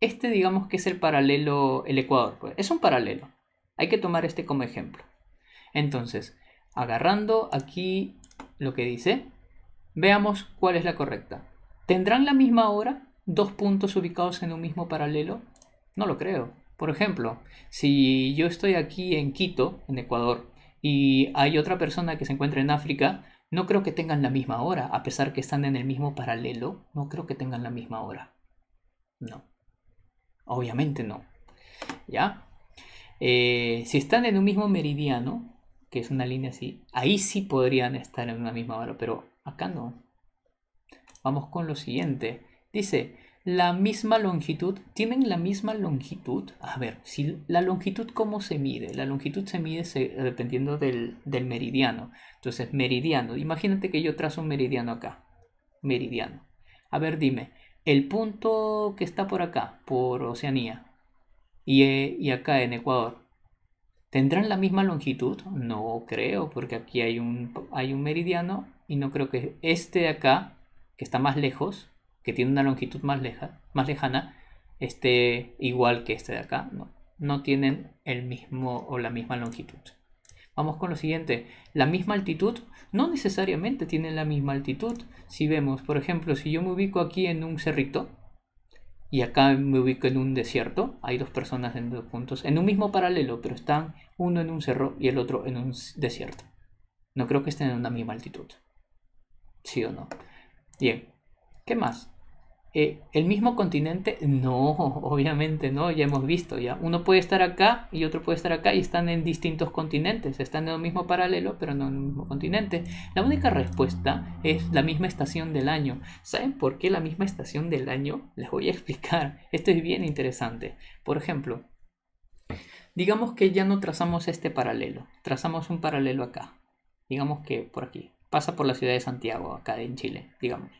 Este digamos que es el paralelo, el ecuador, pues. es un paralelo. Hay que tomar este como ejemplo. Entonces, agarrando aquí lo que dice, veamos cuál es la correcta. ¿Tendrán la misma hora? ¿Dos puntos ubicados en un mismo paralelo? No lo creo. Por ejemplo, si yo estoy aquí en Quito, en Ecuador, y hay otra persona que se encuentra en África, no creo que tengan la misma hora, a pesar que están en el mismo paralelo, no creo que tengan la misma hora. No. Obviamente no. ¿Ya? Eh, si están en un mismo meridiano, que es una línea así, ahí sí podrían estar en una misma hora, pero acá no. Vamos con lo siguiente. Dice, la misma longitud, tienen la misma longitud. A ver, si la longitud cómo se mide, la longitud se mide dependiendo del, meridiano. Entonces, meridiano, imagínate que yo trazo un meridiano acá, meridiano. A ver, dime, el punto que está por acá, por Oceanía, y, eh, y acá en Ecuador, ¿tendrán la misma longitud? No creo, porque aquí hay un, hay un meridiano y no creo que este de acá, que está más lejos, que tiene una longitud más, leja, más lejana esté igual que este de acá. No, no tienen el mismo o la misma longitud. Vamos con lo siguiente. La misma altitud no necesariamente tienen la misma altitud. Si vemos, por ejemplo, si yo me ubico aquí en un cerrito y acá me ubico en un desierto, hay dos personas en dos puntos, en un mismo paralelo, pero están uno en un cerro y el otro en un desierto. No creo que estén en una misma altitud. ¿Sí o no? Bien. ¿Qué más? Eh, ¿El mismo continente? No, obviamente no, ya hemos visto ya. Uno puede estar acá y otro puede estar acá y están en distintos continentes, están en el mismo paralelo pero no en el mismo continente. La única respuesta es la misma estación del año. ¿Saben por qué la misma estación del año? Les voy a explicar, esto es bien interesante. Por ejemplo, digamos que ya no trazamos este paralelo, trazamos un paralelo acá, digamos que por aquí, pasa por la ciudad de Santiago, acá en Chile, digamos.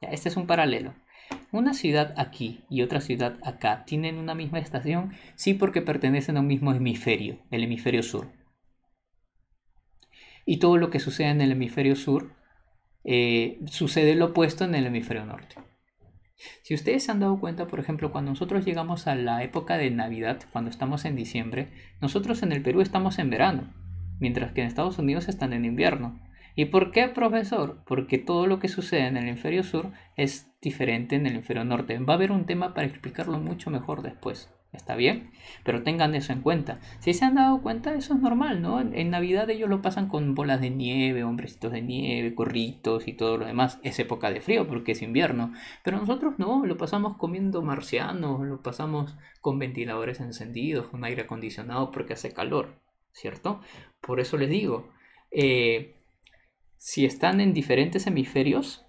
Ya, este es un paralelo. Una ciudad aquí y otra ciudad acá tienen una misma estación, sí porque pertenecen a un mismo hemisferio, el hemisferio sur. Y todo lo que sucede en el hemisferio sur eh, sucede lo opuesto en el hemisferio norte. Si ustedes se han dado cuenta, por ejemplo, cuando nosotros llegamos a la época de Navidad, cuando estamos en diciembre, nosotros en el Perú estamos en verano, mientras que en Estados Unidos están en invierno. ¿Y por qué, profesor? Porque todo lo que sucede en el hemisferio sur es diferente en el inferior norte. Va a haber un tema para explicarlo mucho mejor después. ¿Está bien? Pero tengan eso en cuenta. Si se han dado cuenta, eso es normal, ¿no? En Navidad ellos lo pasan con bolas de nieve, hombrecitos de nieve, corritos y todo lo demás. Es época de frío porque es invierno. Pero nosotros no, lo pasamos comiendo marcianos, lo pasamos con ventiladores encendidos, con aire acondicionado porque hace calor, ¿cierto? Por eso les digo, eh, si están en diferentes hemisferios,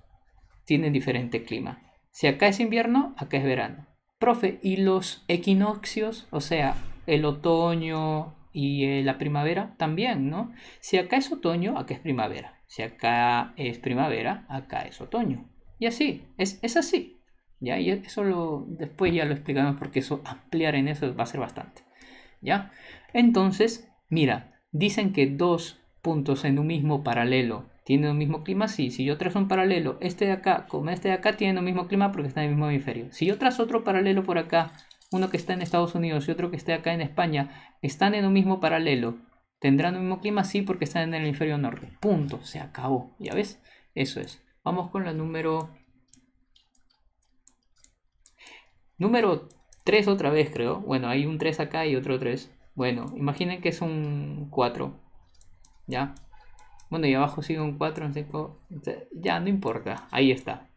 tienen diferente clima. Si acá es invierno, acá es verano. Profe, ¿y los equinoccios? O sea, el otoño y eh, la primavera también, ¿no? Si acá es otoño, acá es primavera. Si acá es primavera, acá es otoño. Y así, es, es así. ¿ya? Y eso lo, después ya lo explicamos porque eso ampliar en eso va a ser bastante. ¿ya? Entonces, mira, dicen que dos puntos en un mismo paralelo tiene el mismo clima, sí. Si yo trazo un paralelo, este de acá como este de acá tiene el mismo clima porque está en el mismo hemisferio. Si yo trazo otro paralelo por acá, uno que está en Estados Unidos y otro que esté acá en España, están en un mismo paralelo. ¿Tendrán el mismo clima? Sí, porque están en el hemisferio norte. Punto. Se acabó. ¿Ya ves? Eso es. Vamos con la número... Número 3 otra vez, creo. Bueno, hay un 3 acá y otro 3. Bueno, imaginen que es un 4. ¿Ya? Bueno, y abajo sigue un 4, un 5. Ya, no importa. Ahí está.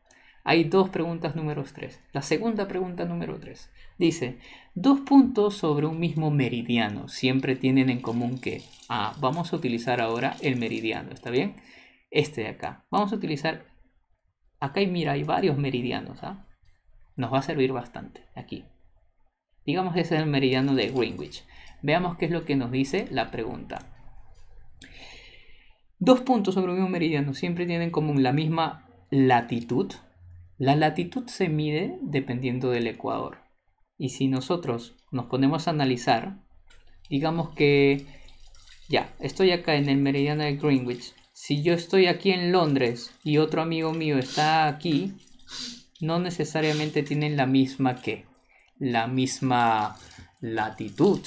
Hay dos preguntas número 3. La segunda pregunta número 3 dice, dos puntos sobre un mismo meridiano siempre tienen en común que, ah, vamos a utilizar ahora el meridiano, ¿está bien? Este de acá. Vamos a utilizar, acá y mira, hay varios meridianos, ¿ah? Nos va a servir bastante aquí. Digamos que ese es el meridiano de Greenwich. Veamos qué es lo que nos dice la pregunta. Dos puntos sobre un mismo meridiano siempre tienen común la misma latitud. La latitud se mide dependiendo del ecuador. Y si nosotros nos ponemos a analizar, digamos que ya, estoy acá en el meridiano de Greenwich. Si yo estoy aquí en Londres y otro amigo mío está aquí, no necesariamente tienen la misma que, la misma latitud,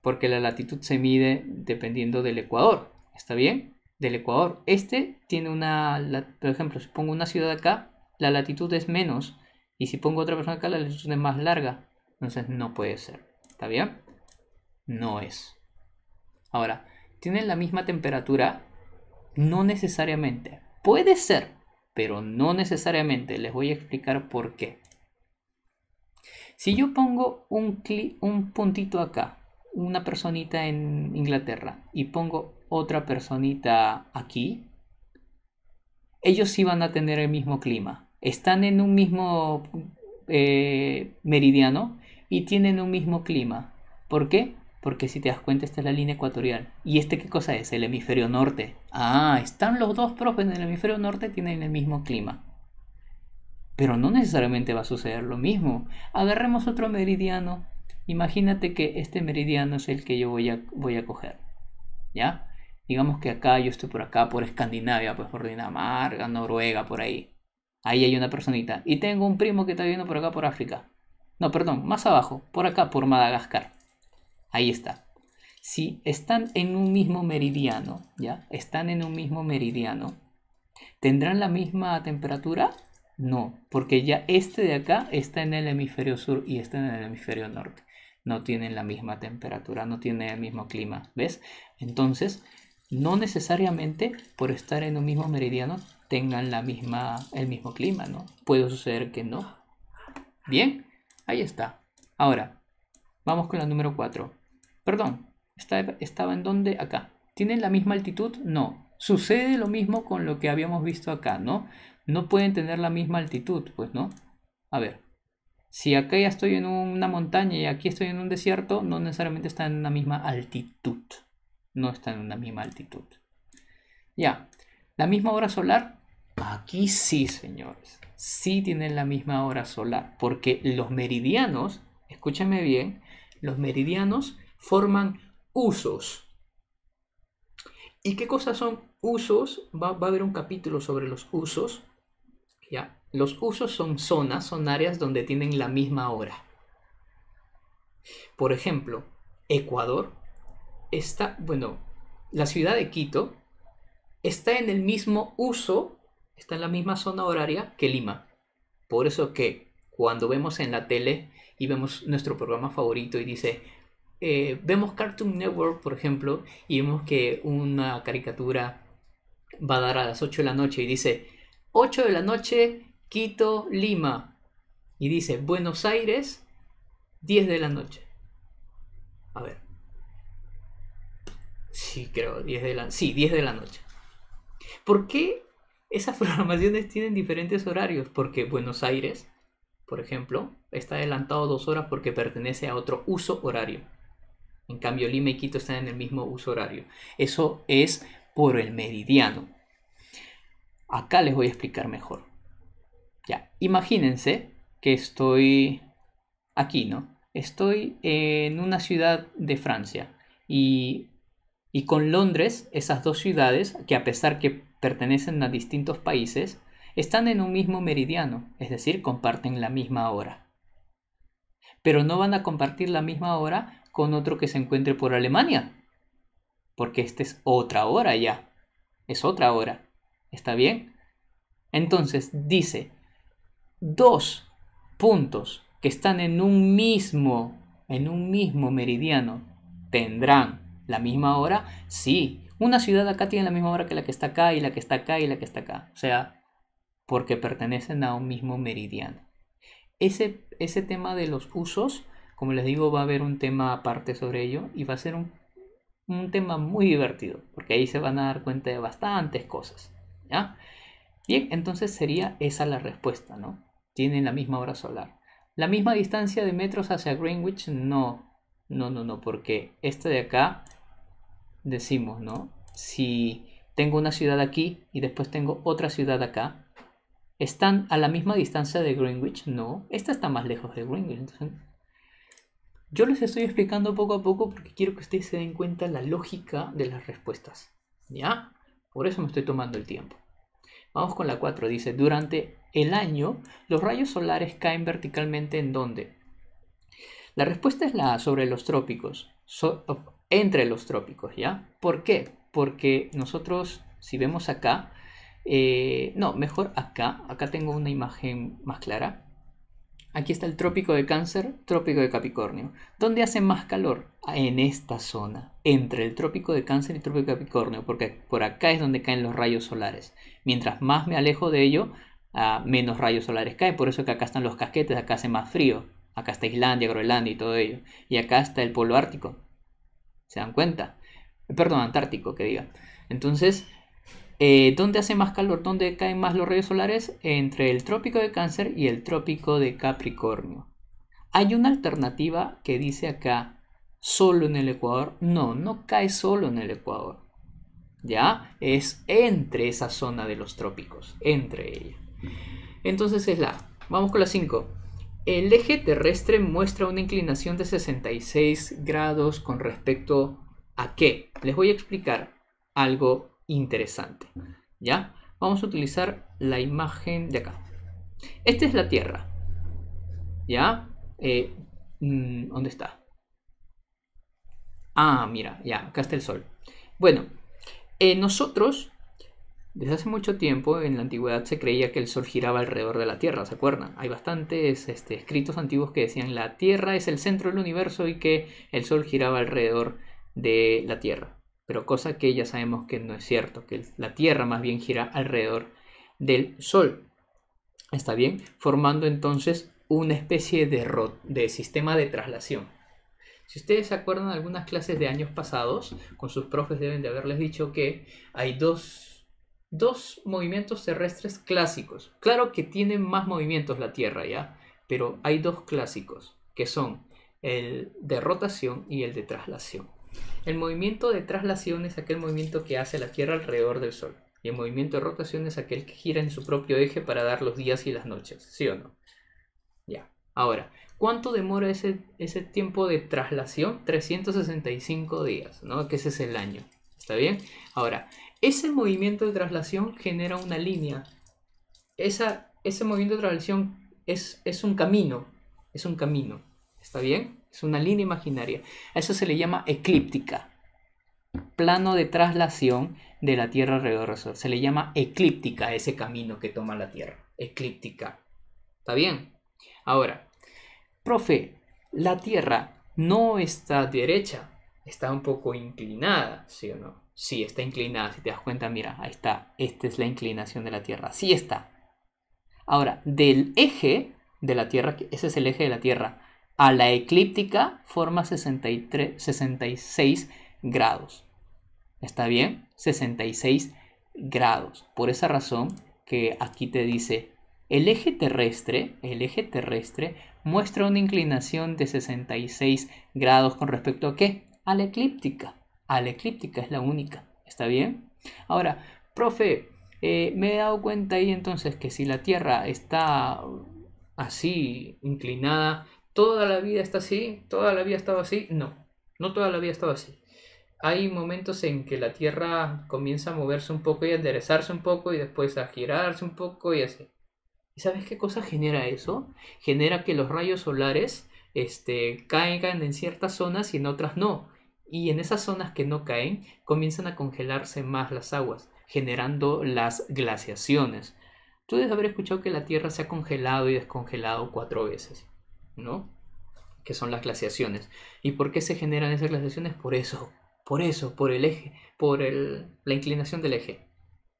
porque la latitud se mide dependiendo del ecuador. ¿Está bien? del Ecuador. Este tiene una, por ejemplo, si pongo una ciudad acá, la latitud es menos. Y si pongo otra persona acá, la latitud es más larga. Entonces no puede ser. ¿Está bien? No es. Ahora, ¿tienen la misma temperatura? No necesariamente. Puede ser, pero no necesariamente. Les voy a explicar por qué. Si yo pongo un, un puntito acá, una personita en Inglaterra, y pongo otra personita aquí, ellos sí van a tener el mismo clima. Están en un mismo eh, meridiano y tienen un mismo clima. ¿Por qué? Porque si te das cuenta, esta es la línea ecuatorial. ¿Y este qué cosa es? El hemisferio norte. Ah, están los dos profes en el hemisferio norte, tienen el mismo clima. Pero no necesariamente va a suceder lo mismo. Agarremos otro meridiano. Imagínate que este meridiano es el que yo voy a, voy a coger. ¿Ya? digamos que acá yo estoy por acá, por Escandinavia, pues por Dinamarca, Noruega, por ahí. Ahí hay una personita. Y tengo un primo que está viviendo por acá, por África. No, perdón, más abajo, por acá, por Madagascar. Ahí está. Si están en un mismo meridiano, ¿ya? Están en un mismo meridiano. ¿Tendrán la misma temperatura? No, porque ya este de acá está en el hemisferio sur y este en el hemisferio norte. No tienen la misma temperatura, no tienen el mismo clima, ¿ves? Entonces, no necesariamente por estar en un mismo meridiano tengan la misma, el mismo clima, ¿no? Puede suceder que no. Bien, ahí está. Ahora, vamos con la número 4. Perdón, ¿estaba en dónde? Acá. ¿Tienen la misma altitud? No. Sucede lo mismo con lo que habíamos visto acá, ¿no? No pueden tener la misma altitud, pues, ¿no? A ver, si acá ya estoy en una montaña y aquí estoy en un desierto, no necesariamente están en la misma altitud no están en la misma altitud. Ya, la misma hora solar, aquí sí, señores, sí tienen la misma hora solar, porque los meridianos, escúchenme bien, los meridianos forman usos. ¿Y qué cosas son usos? Va, va a haber un capítulo sobre los usos. Ya, los usos son zonas, son áreas donde tienen la misma hora. Por ejemplo, Ecuador está, bueno, la ciudad de Quito está en el mismo uso, está en la misma zona horaria que Lima. Por eso que cuando vemos en la tele y vemos nuestro programa favorito y dice, eh, vemos Cartoon Network, por ejemplo, y vemos que una caricatura va a dar a las 8 de la noche y dice, 8 de la noche, Quito, Lima. Y dice, Buenos Aires, 10 de la noche. A ver, Sí, creo, 10 de la, sí, 10 de la noche. ¿Por qué esas programaciones tienen diferentes horarios? Porque Buenos Aires, por ejemplo, está adelantado dos horas porque pertenece a otro uso horario. En cambio, Lima y Quito están en el mismo uso horario. Eso es por el meridiano. Acá les voy a explicar mejor. Ya, imagínense que estoy aquí, ¿no? Estoy en una ciudad de Francia y y con Londres, esas dos ciudades, que a pesar que pertenecen a distintos países, están en un mismo meridiano, es decir, comparten la misma hora. Pero no van a compartir la misma hora con otro que se encuentre por Alemania, porque esta es otra hora ya, es otra hora, ¿está bien? Entonces dice, dos puntos que están en un mismo, en un mismo meridiano, tendrán la misma hora, sí. Una ciudad acá tiene la misma hora que la que está acá y la que está acá y la que está acá. O sea, porque pertenecen a un mismo meridiano. Ese, ese tema de los usos, como les digo, va a haber un tema aparte sobre ello y va a ser un, un tema muy divertido, porque ahí se van a dar cuenta de bastantes cosas. ¿ya? Bien, entonces sería esa la respuesta, ¿no? Tienen la misma hora solar. La misma distancia de metros hacia Greenwich, no, no, no, no, porque esta de acá decimos, ¿no? Si tengo una ciudad aquí y después tengo otra ciudad acá, ¿están a la misma distancia de Greenwich? No, esta está más lejos de Greenwich. yo les estoy explicando poco a poco porque quiero que ustedes se den cuenta la lógica de las respuestas. ¿Ya? Por eso me estoy tomando el tiempo. Vamos con la 4. Dice, durante el año, los rayos solares caen verticalmente en dónde? La respuesta es la sobre los trópicos entre los trópicos, ¿ya? ¿Por qué? Porque nosotros, si vemos acá, eh, no, mejor acá, acá tengo una imagen más clara. Aquí está el trópico de cáncer, trópico de Capricornio. ¿Dónde hace más calor? Ah, en esta zona, entre el trópico de cáncer y trópico de Capricornio, porque por acá es donde caen los rayos solares. Mientras más me alejo de ello, ah, menos rayos solares caen. Por eso que acá están los casquetes, acá hace más frío. Acá está Islandia, Groenlandia y todo ello. Y acá está el polo ártico, ¿Se dan cuenta? Eh, perdón, Antártico, que diga. Entonces, eh, ¿dónde hace más calor? ¿Dónde caen más los rayos solares? Entre el trópico de Cáncer y el trópico de Capricornio. Hay una alternativa que dice acá, solo en el Ecuador. No, no cae solo en el Ecuador. ¿Ya? Es entre esa zona de los trópicos, entre ella. Entonces es la. Vamos con la 5. El eje terrestre muestra una inclinación de 66 grados con respecto a qué. Les voy a explicar algo interesante. ¿Ya? Vamos a utilizar la imagen de acá. Esta es la Tierra. ¿Ya? Eh, mm, ¿Dónde está? Ah, mira, ya, acá está el Sol. Bueno, eh, nosotros desde hace mucho tiempo en la antigüedad se creía que el Sol giraba alrededor de la Tierra, ¿se acuerdan? Hay bastantes este, escritos antiguos que decían la Tierra es el centro del universo y que el Sol giraba alrededor de la Tierra. Pero cosa que ya sabemos que no es cierto, que la Tierra más bien gira alrededor del Sol. ¿Está bien? Formando entonces una especie de, de sistema de traslación. Si ustedes se acuerdan de algunas clases de años pasados, con sus profes deben de haberles dicho que hay dos dos movimientos terrestres clásicos. Claro que tiene más movimientos la Tierra ya, pero hay dos clásicos, que son el de rotación y el de traslación. El movimiento de traslación es aquel movimiento que hace la Tierra alrededor del Sol. Y el movimiento de rotación es aquel que gira en su propio eje para dar los días y las noches, ¿sí o no? Ya. Ahora, ¿cuánto demora ese, ese tiempo de traslación? 365 días, ¿no? Que ese es el año. ¿Está bien? Ahora, ese movimiento de traslación genera una línea. ese movimiento de traslación es, es un camino. Es un camino. ¿Está bien? Es una línea imaginaria. A eso se le llama eclíptica. Plano de traslación de la Tierra alrededor del Sol. Se le llama eclíptica ese camino que toma la Tierra. Eclíptica. ¿Está bien? Ahora, profe, la Tierra no está derecha, está un poco inclinada, ¿sí o no? Sí, está inclinada. Si te das cuenta, mira, ahí está. Esta es la inclinación de la Tierra. Sí está. Ahora, del eje de la Tierra, ese es el eje de la Tierra, a la eclíptica forma 66 grados. ¿Está bien? 66 grados. Por esa razón que aquí te dice, el eje terrestre, el eje terrestre muestra una inclinación de 66 grados con respecto a qué? A la eclíptica a la eclíptica, es la única. ¿Está bien? Ahora, profe, eh, me he dado cuenta ahí entonces que si la Tierra está así, inclinada, toda la vida está así, toda la vida ha estado así. No, no toda la vida ha estado así. Hay momentos en que la Tierra comienza a moverse un poco y a enderezarse un poco y después a girarse un poco y así. ¿Y sabes qué cosa genera eso? Genera que los rayos solares este, caigan en ciertas zonas y en otras no y en esas zonas que no caen comienzan a congelarse más las aguas, generando las glaciaciones. Tú debes haber escuchado que la Tierra se ha congelado y descongelado cuatro veces, ¿no? Que son las glaciaciones. ¿Y por qué se generan esas glaciaciones? Por eso, por eso, por el eje, por la inclinación del eje.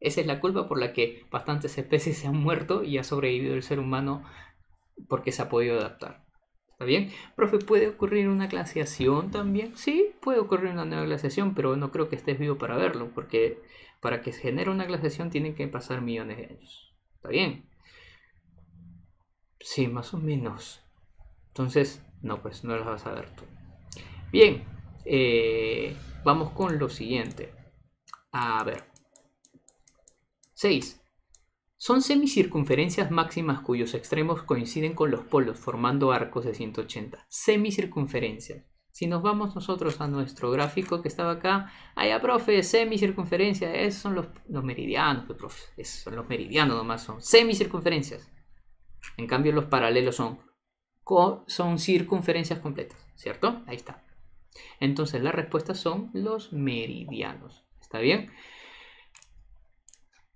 Esa es la culpa por la que bastantes especies se han muerto y ha sobrevivido el ser humano porque se ha podido adaptar. ¿Está bien? Profe, ¿puede ocurrir una glaciación también? Sí, puede ocurrir una nueva glaciación, pero no creo que estés vivo para verlo, porque para que se genere una glaciación tienen que pasar millones de años. ¿Está bien? Sí, más o menos. Entonces, no, pues no las vas a ver tú. Bien, eh, vamos con lo siguiente. A ver. 6. Son semicircunferencias máximas cuyos extremos coinciden con los polos formando arcos de 180. Semicircunferencias. Si nos vamos nosotros a nuestro gráfico que estaba acá, allá, ah, profe, semicircunferencia, esos son los, meridianos, pues, esos son los meridianos nomás, son semicircunferencias. En cambio, los paralelos son, son circunferencias completas, ¿cierto? Ahí está. Entonces, las respuestas son los meridianos, ¿está bien?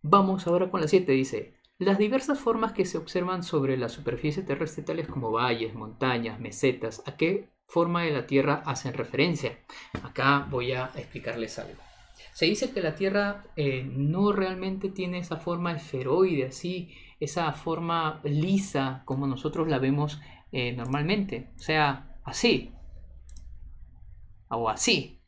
Vamos ahora con la 7, dice. Las diversas formas que se observan sobre la superficie terrestre, tales como valles, montañas, mesetas, ¿a qué forma de la Tierra hacen referencia? Acá voy a explicarles algo. Se dice que la Tierra eh, no realmente tiene esa forma esferoide, así, esa forma lisa como nosotros la vemos eh, normalmente. O sea, así. O así.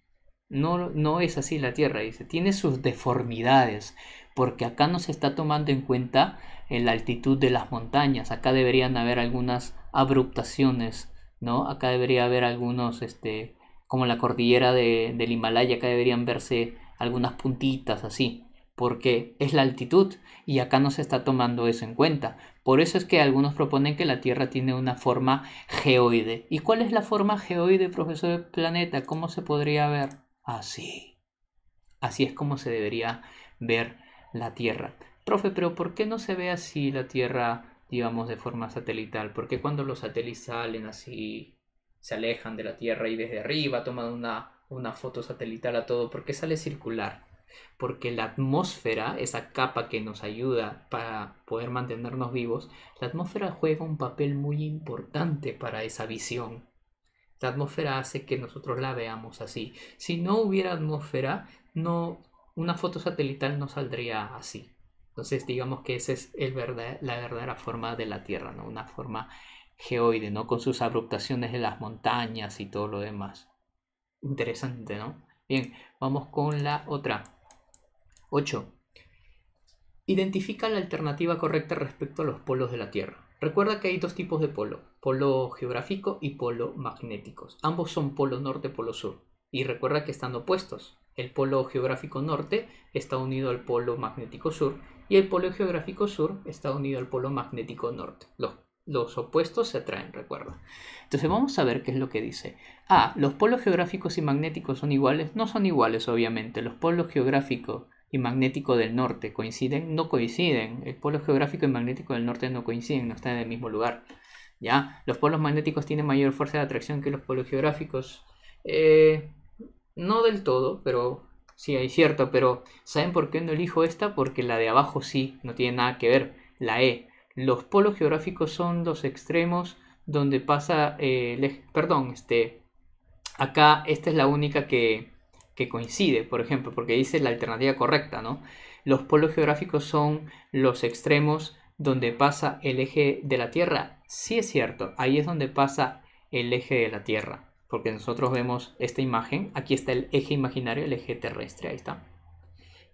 No, no es así la Tierra, dice. Tiene sus deformidades, porque acá no se está tomando en cuenta eh, la altitud de las montañas, acá deberían haber algunas abruptaciones, ¿no? Acá debería haber algunos, este, como la cordillera del Himalaya, acá deberían verse algunas puntitas así, porque es la altitud y acá no se está tomando eso en cuenta. Por eso es que algunos proponen que la Tierra tiene una forma geoide. ¿Y cuál es la forma geoide, profesor del planeta? ¿Cómo se podría ver? Así. Así es como se debería ver la Tierra. Profe, pero ¿por qué no se ve así la Tierra, digamos, de forma satelital? ¿Por qué cuando los satélites salen así, se alejan de la Tierra y desde arriba toman una, foto satelital a todo? ¿Por qué sale circular? Porque la atmósfera, esa capa que nos ayuda para poder mantenernos vivos, la atmósfera juega un papel muy importante para esa visión. La atmósfera hace que nosotros la veamos así. Si no hubiera atmósfera, no una foto satelital no saldría así. Entonces, digamos que esa es la verdadera forma de la Tierra, ¿no? Una forma geoide, ¿no? Con sus abruptaciones de las montañas y todo lo demás. Interesante, ¿no? Bien, vamos con la otra. 8. Identifica la alternativa correcta respecto a los polos de la Tierra. Recuerda que hay dos tipos de polo, polo geográfico y polo magnéticos. Ambos son polo norte, y polo sur. Y recuerda que están opuestos. El polo geográfico norte está unido al polo magnético sur y el polo geográfico sur está unido al polo magnético norte. Los, opuestos se atraen, recuerda. Entonces vamos a ver qué es lo que dice. Ah, los polos geográficos y magnéticos son iguales. No son iguales, obviamente. Los polos geográficos y magnético del norte coinciden, no coinciden. El polo geográfico y magnético del norte no coinciden, no están en el mismo lugar. ¿ya? Los polos magnéticos tienen mayor fuerza de atracción que los polos geográficos. Eh, no del todo, pero sí hay cierto. Pero ¿saben por qué no elijo esta? Porque la de abajo sí, no tiene nada que ver. La E. Los polos geográficos son los extremos donde pasa eh, el eje. Perdón, este. Acá esta es la única que, que coincide, por ejemplo, porque dice la alternativa correcta, ¿no? Los polos geográficos son los extremos donde pasa el eje de la Tierra. Sí es cierto, ahí es donde pasa el eje de la Tierra porque nosotros vemos esta imagen, aquí está el eje imaginario, el eje terrestre, ahí está.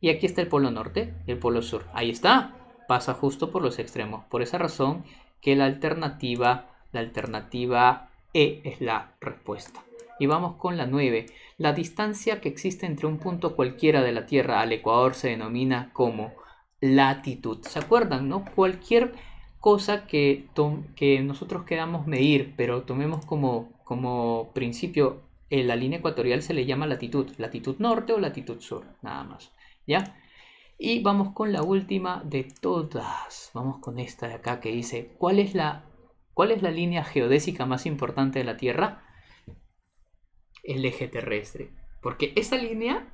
Y aquí está el polo norte y el polo sur, ahí está, pasa justo por los extremos. Por esa razón que la alternativa, la alternativa E es la respuesta. Y vamos con la 9. La distancia que existe entre un punto cualquiera de la Tierra al Ecuador se denomina como latitud. ¿Se acuerdan? ¿No? Cualquier cosa que, que nosotros queramos medir, pero tomemos como, como principio, en la línea ecuatorial se le llama latitud, latitud norte o latitud sur, nada más, ¿ya? Y vamos con la última de todas, vamos con esta de acá que dice, ¿cuál es la, cuál es la línea geodésica más importante de la Tierra? El eje terrestre, porque esa línea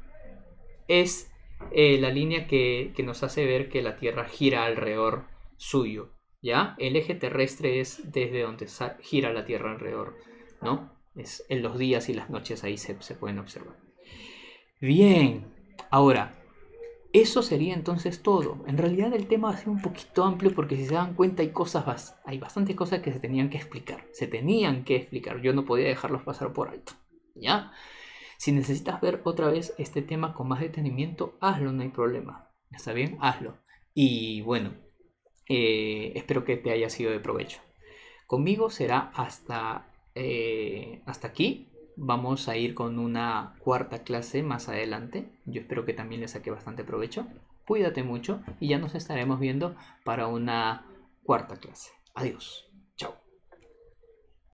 es eh, la línea que nos hace ver que la Tierra gira alrededor suyo. ¿ya? El eje terrestre es desde donde gira la Tierra alrededor, ¿no? Es en los días y las noches ahí se, pueden observar. Bien, ahora, eso sería entonces todo. En realidad el tema va a ser un poquito amplio porque si se dan cuenta hay cosas, hay bastantes cosas que se tenían que explicar. Se tenían que explicar, yo no podía dejarlos pasar por alto, ¿ya? Si necesitas ver otra vez este tema con más detenimiento, hazlo, no hay problema. ¿Está bien? Hazlo. Y bueno, eh, espero que te haya sido de provecho. Conmigo será hasta, eh, hasta aquí. Vamos a ir con una cuarta clase más adelante. Yo espero que también le saque bastante provecho. Cuídate mucho y ya nos estaremos viendo para una cuarta clase. Adiós.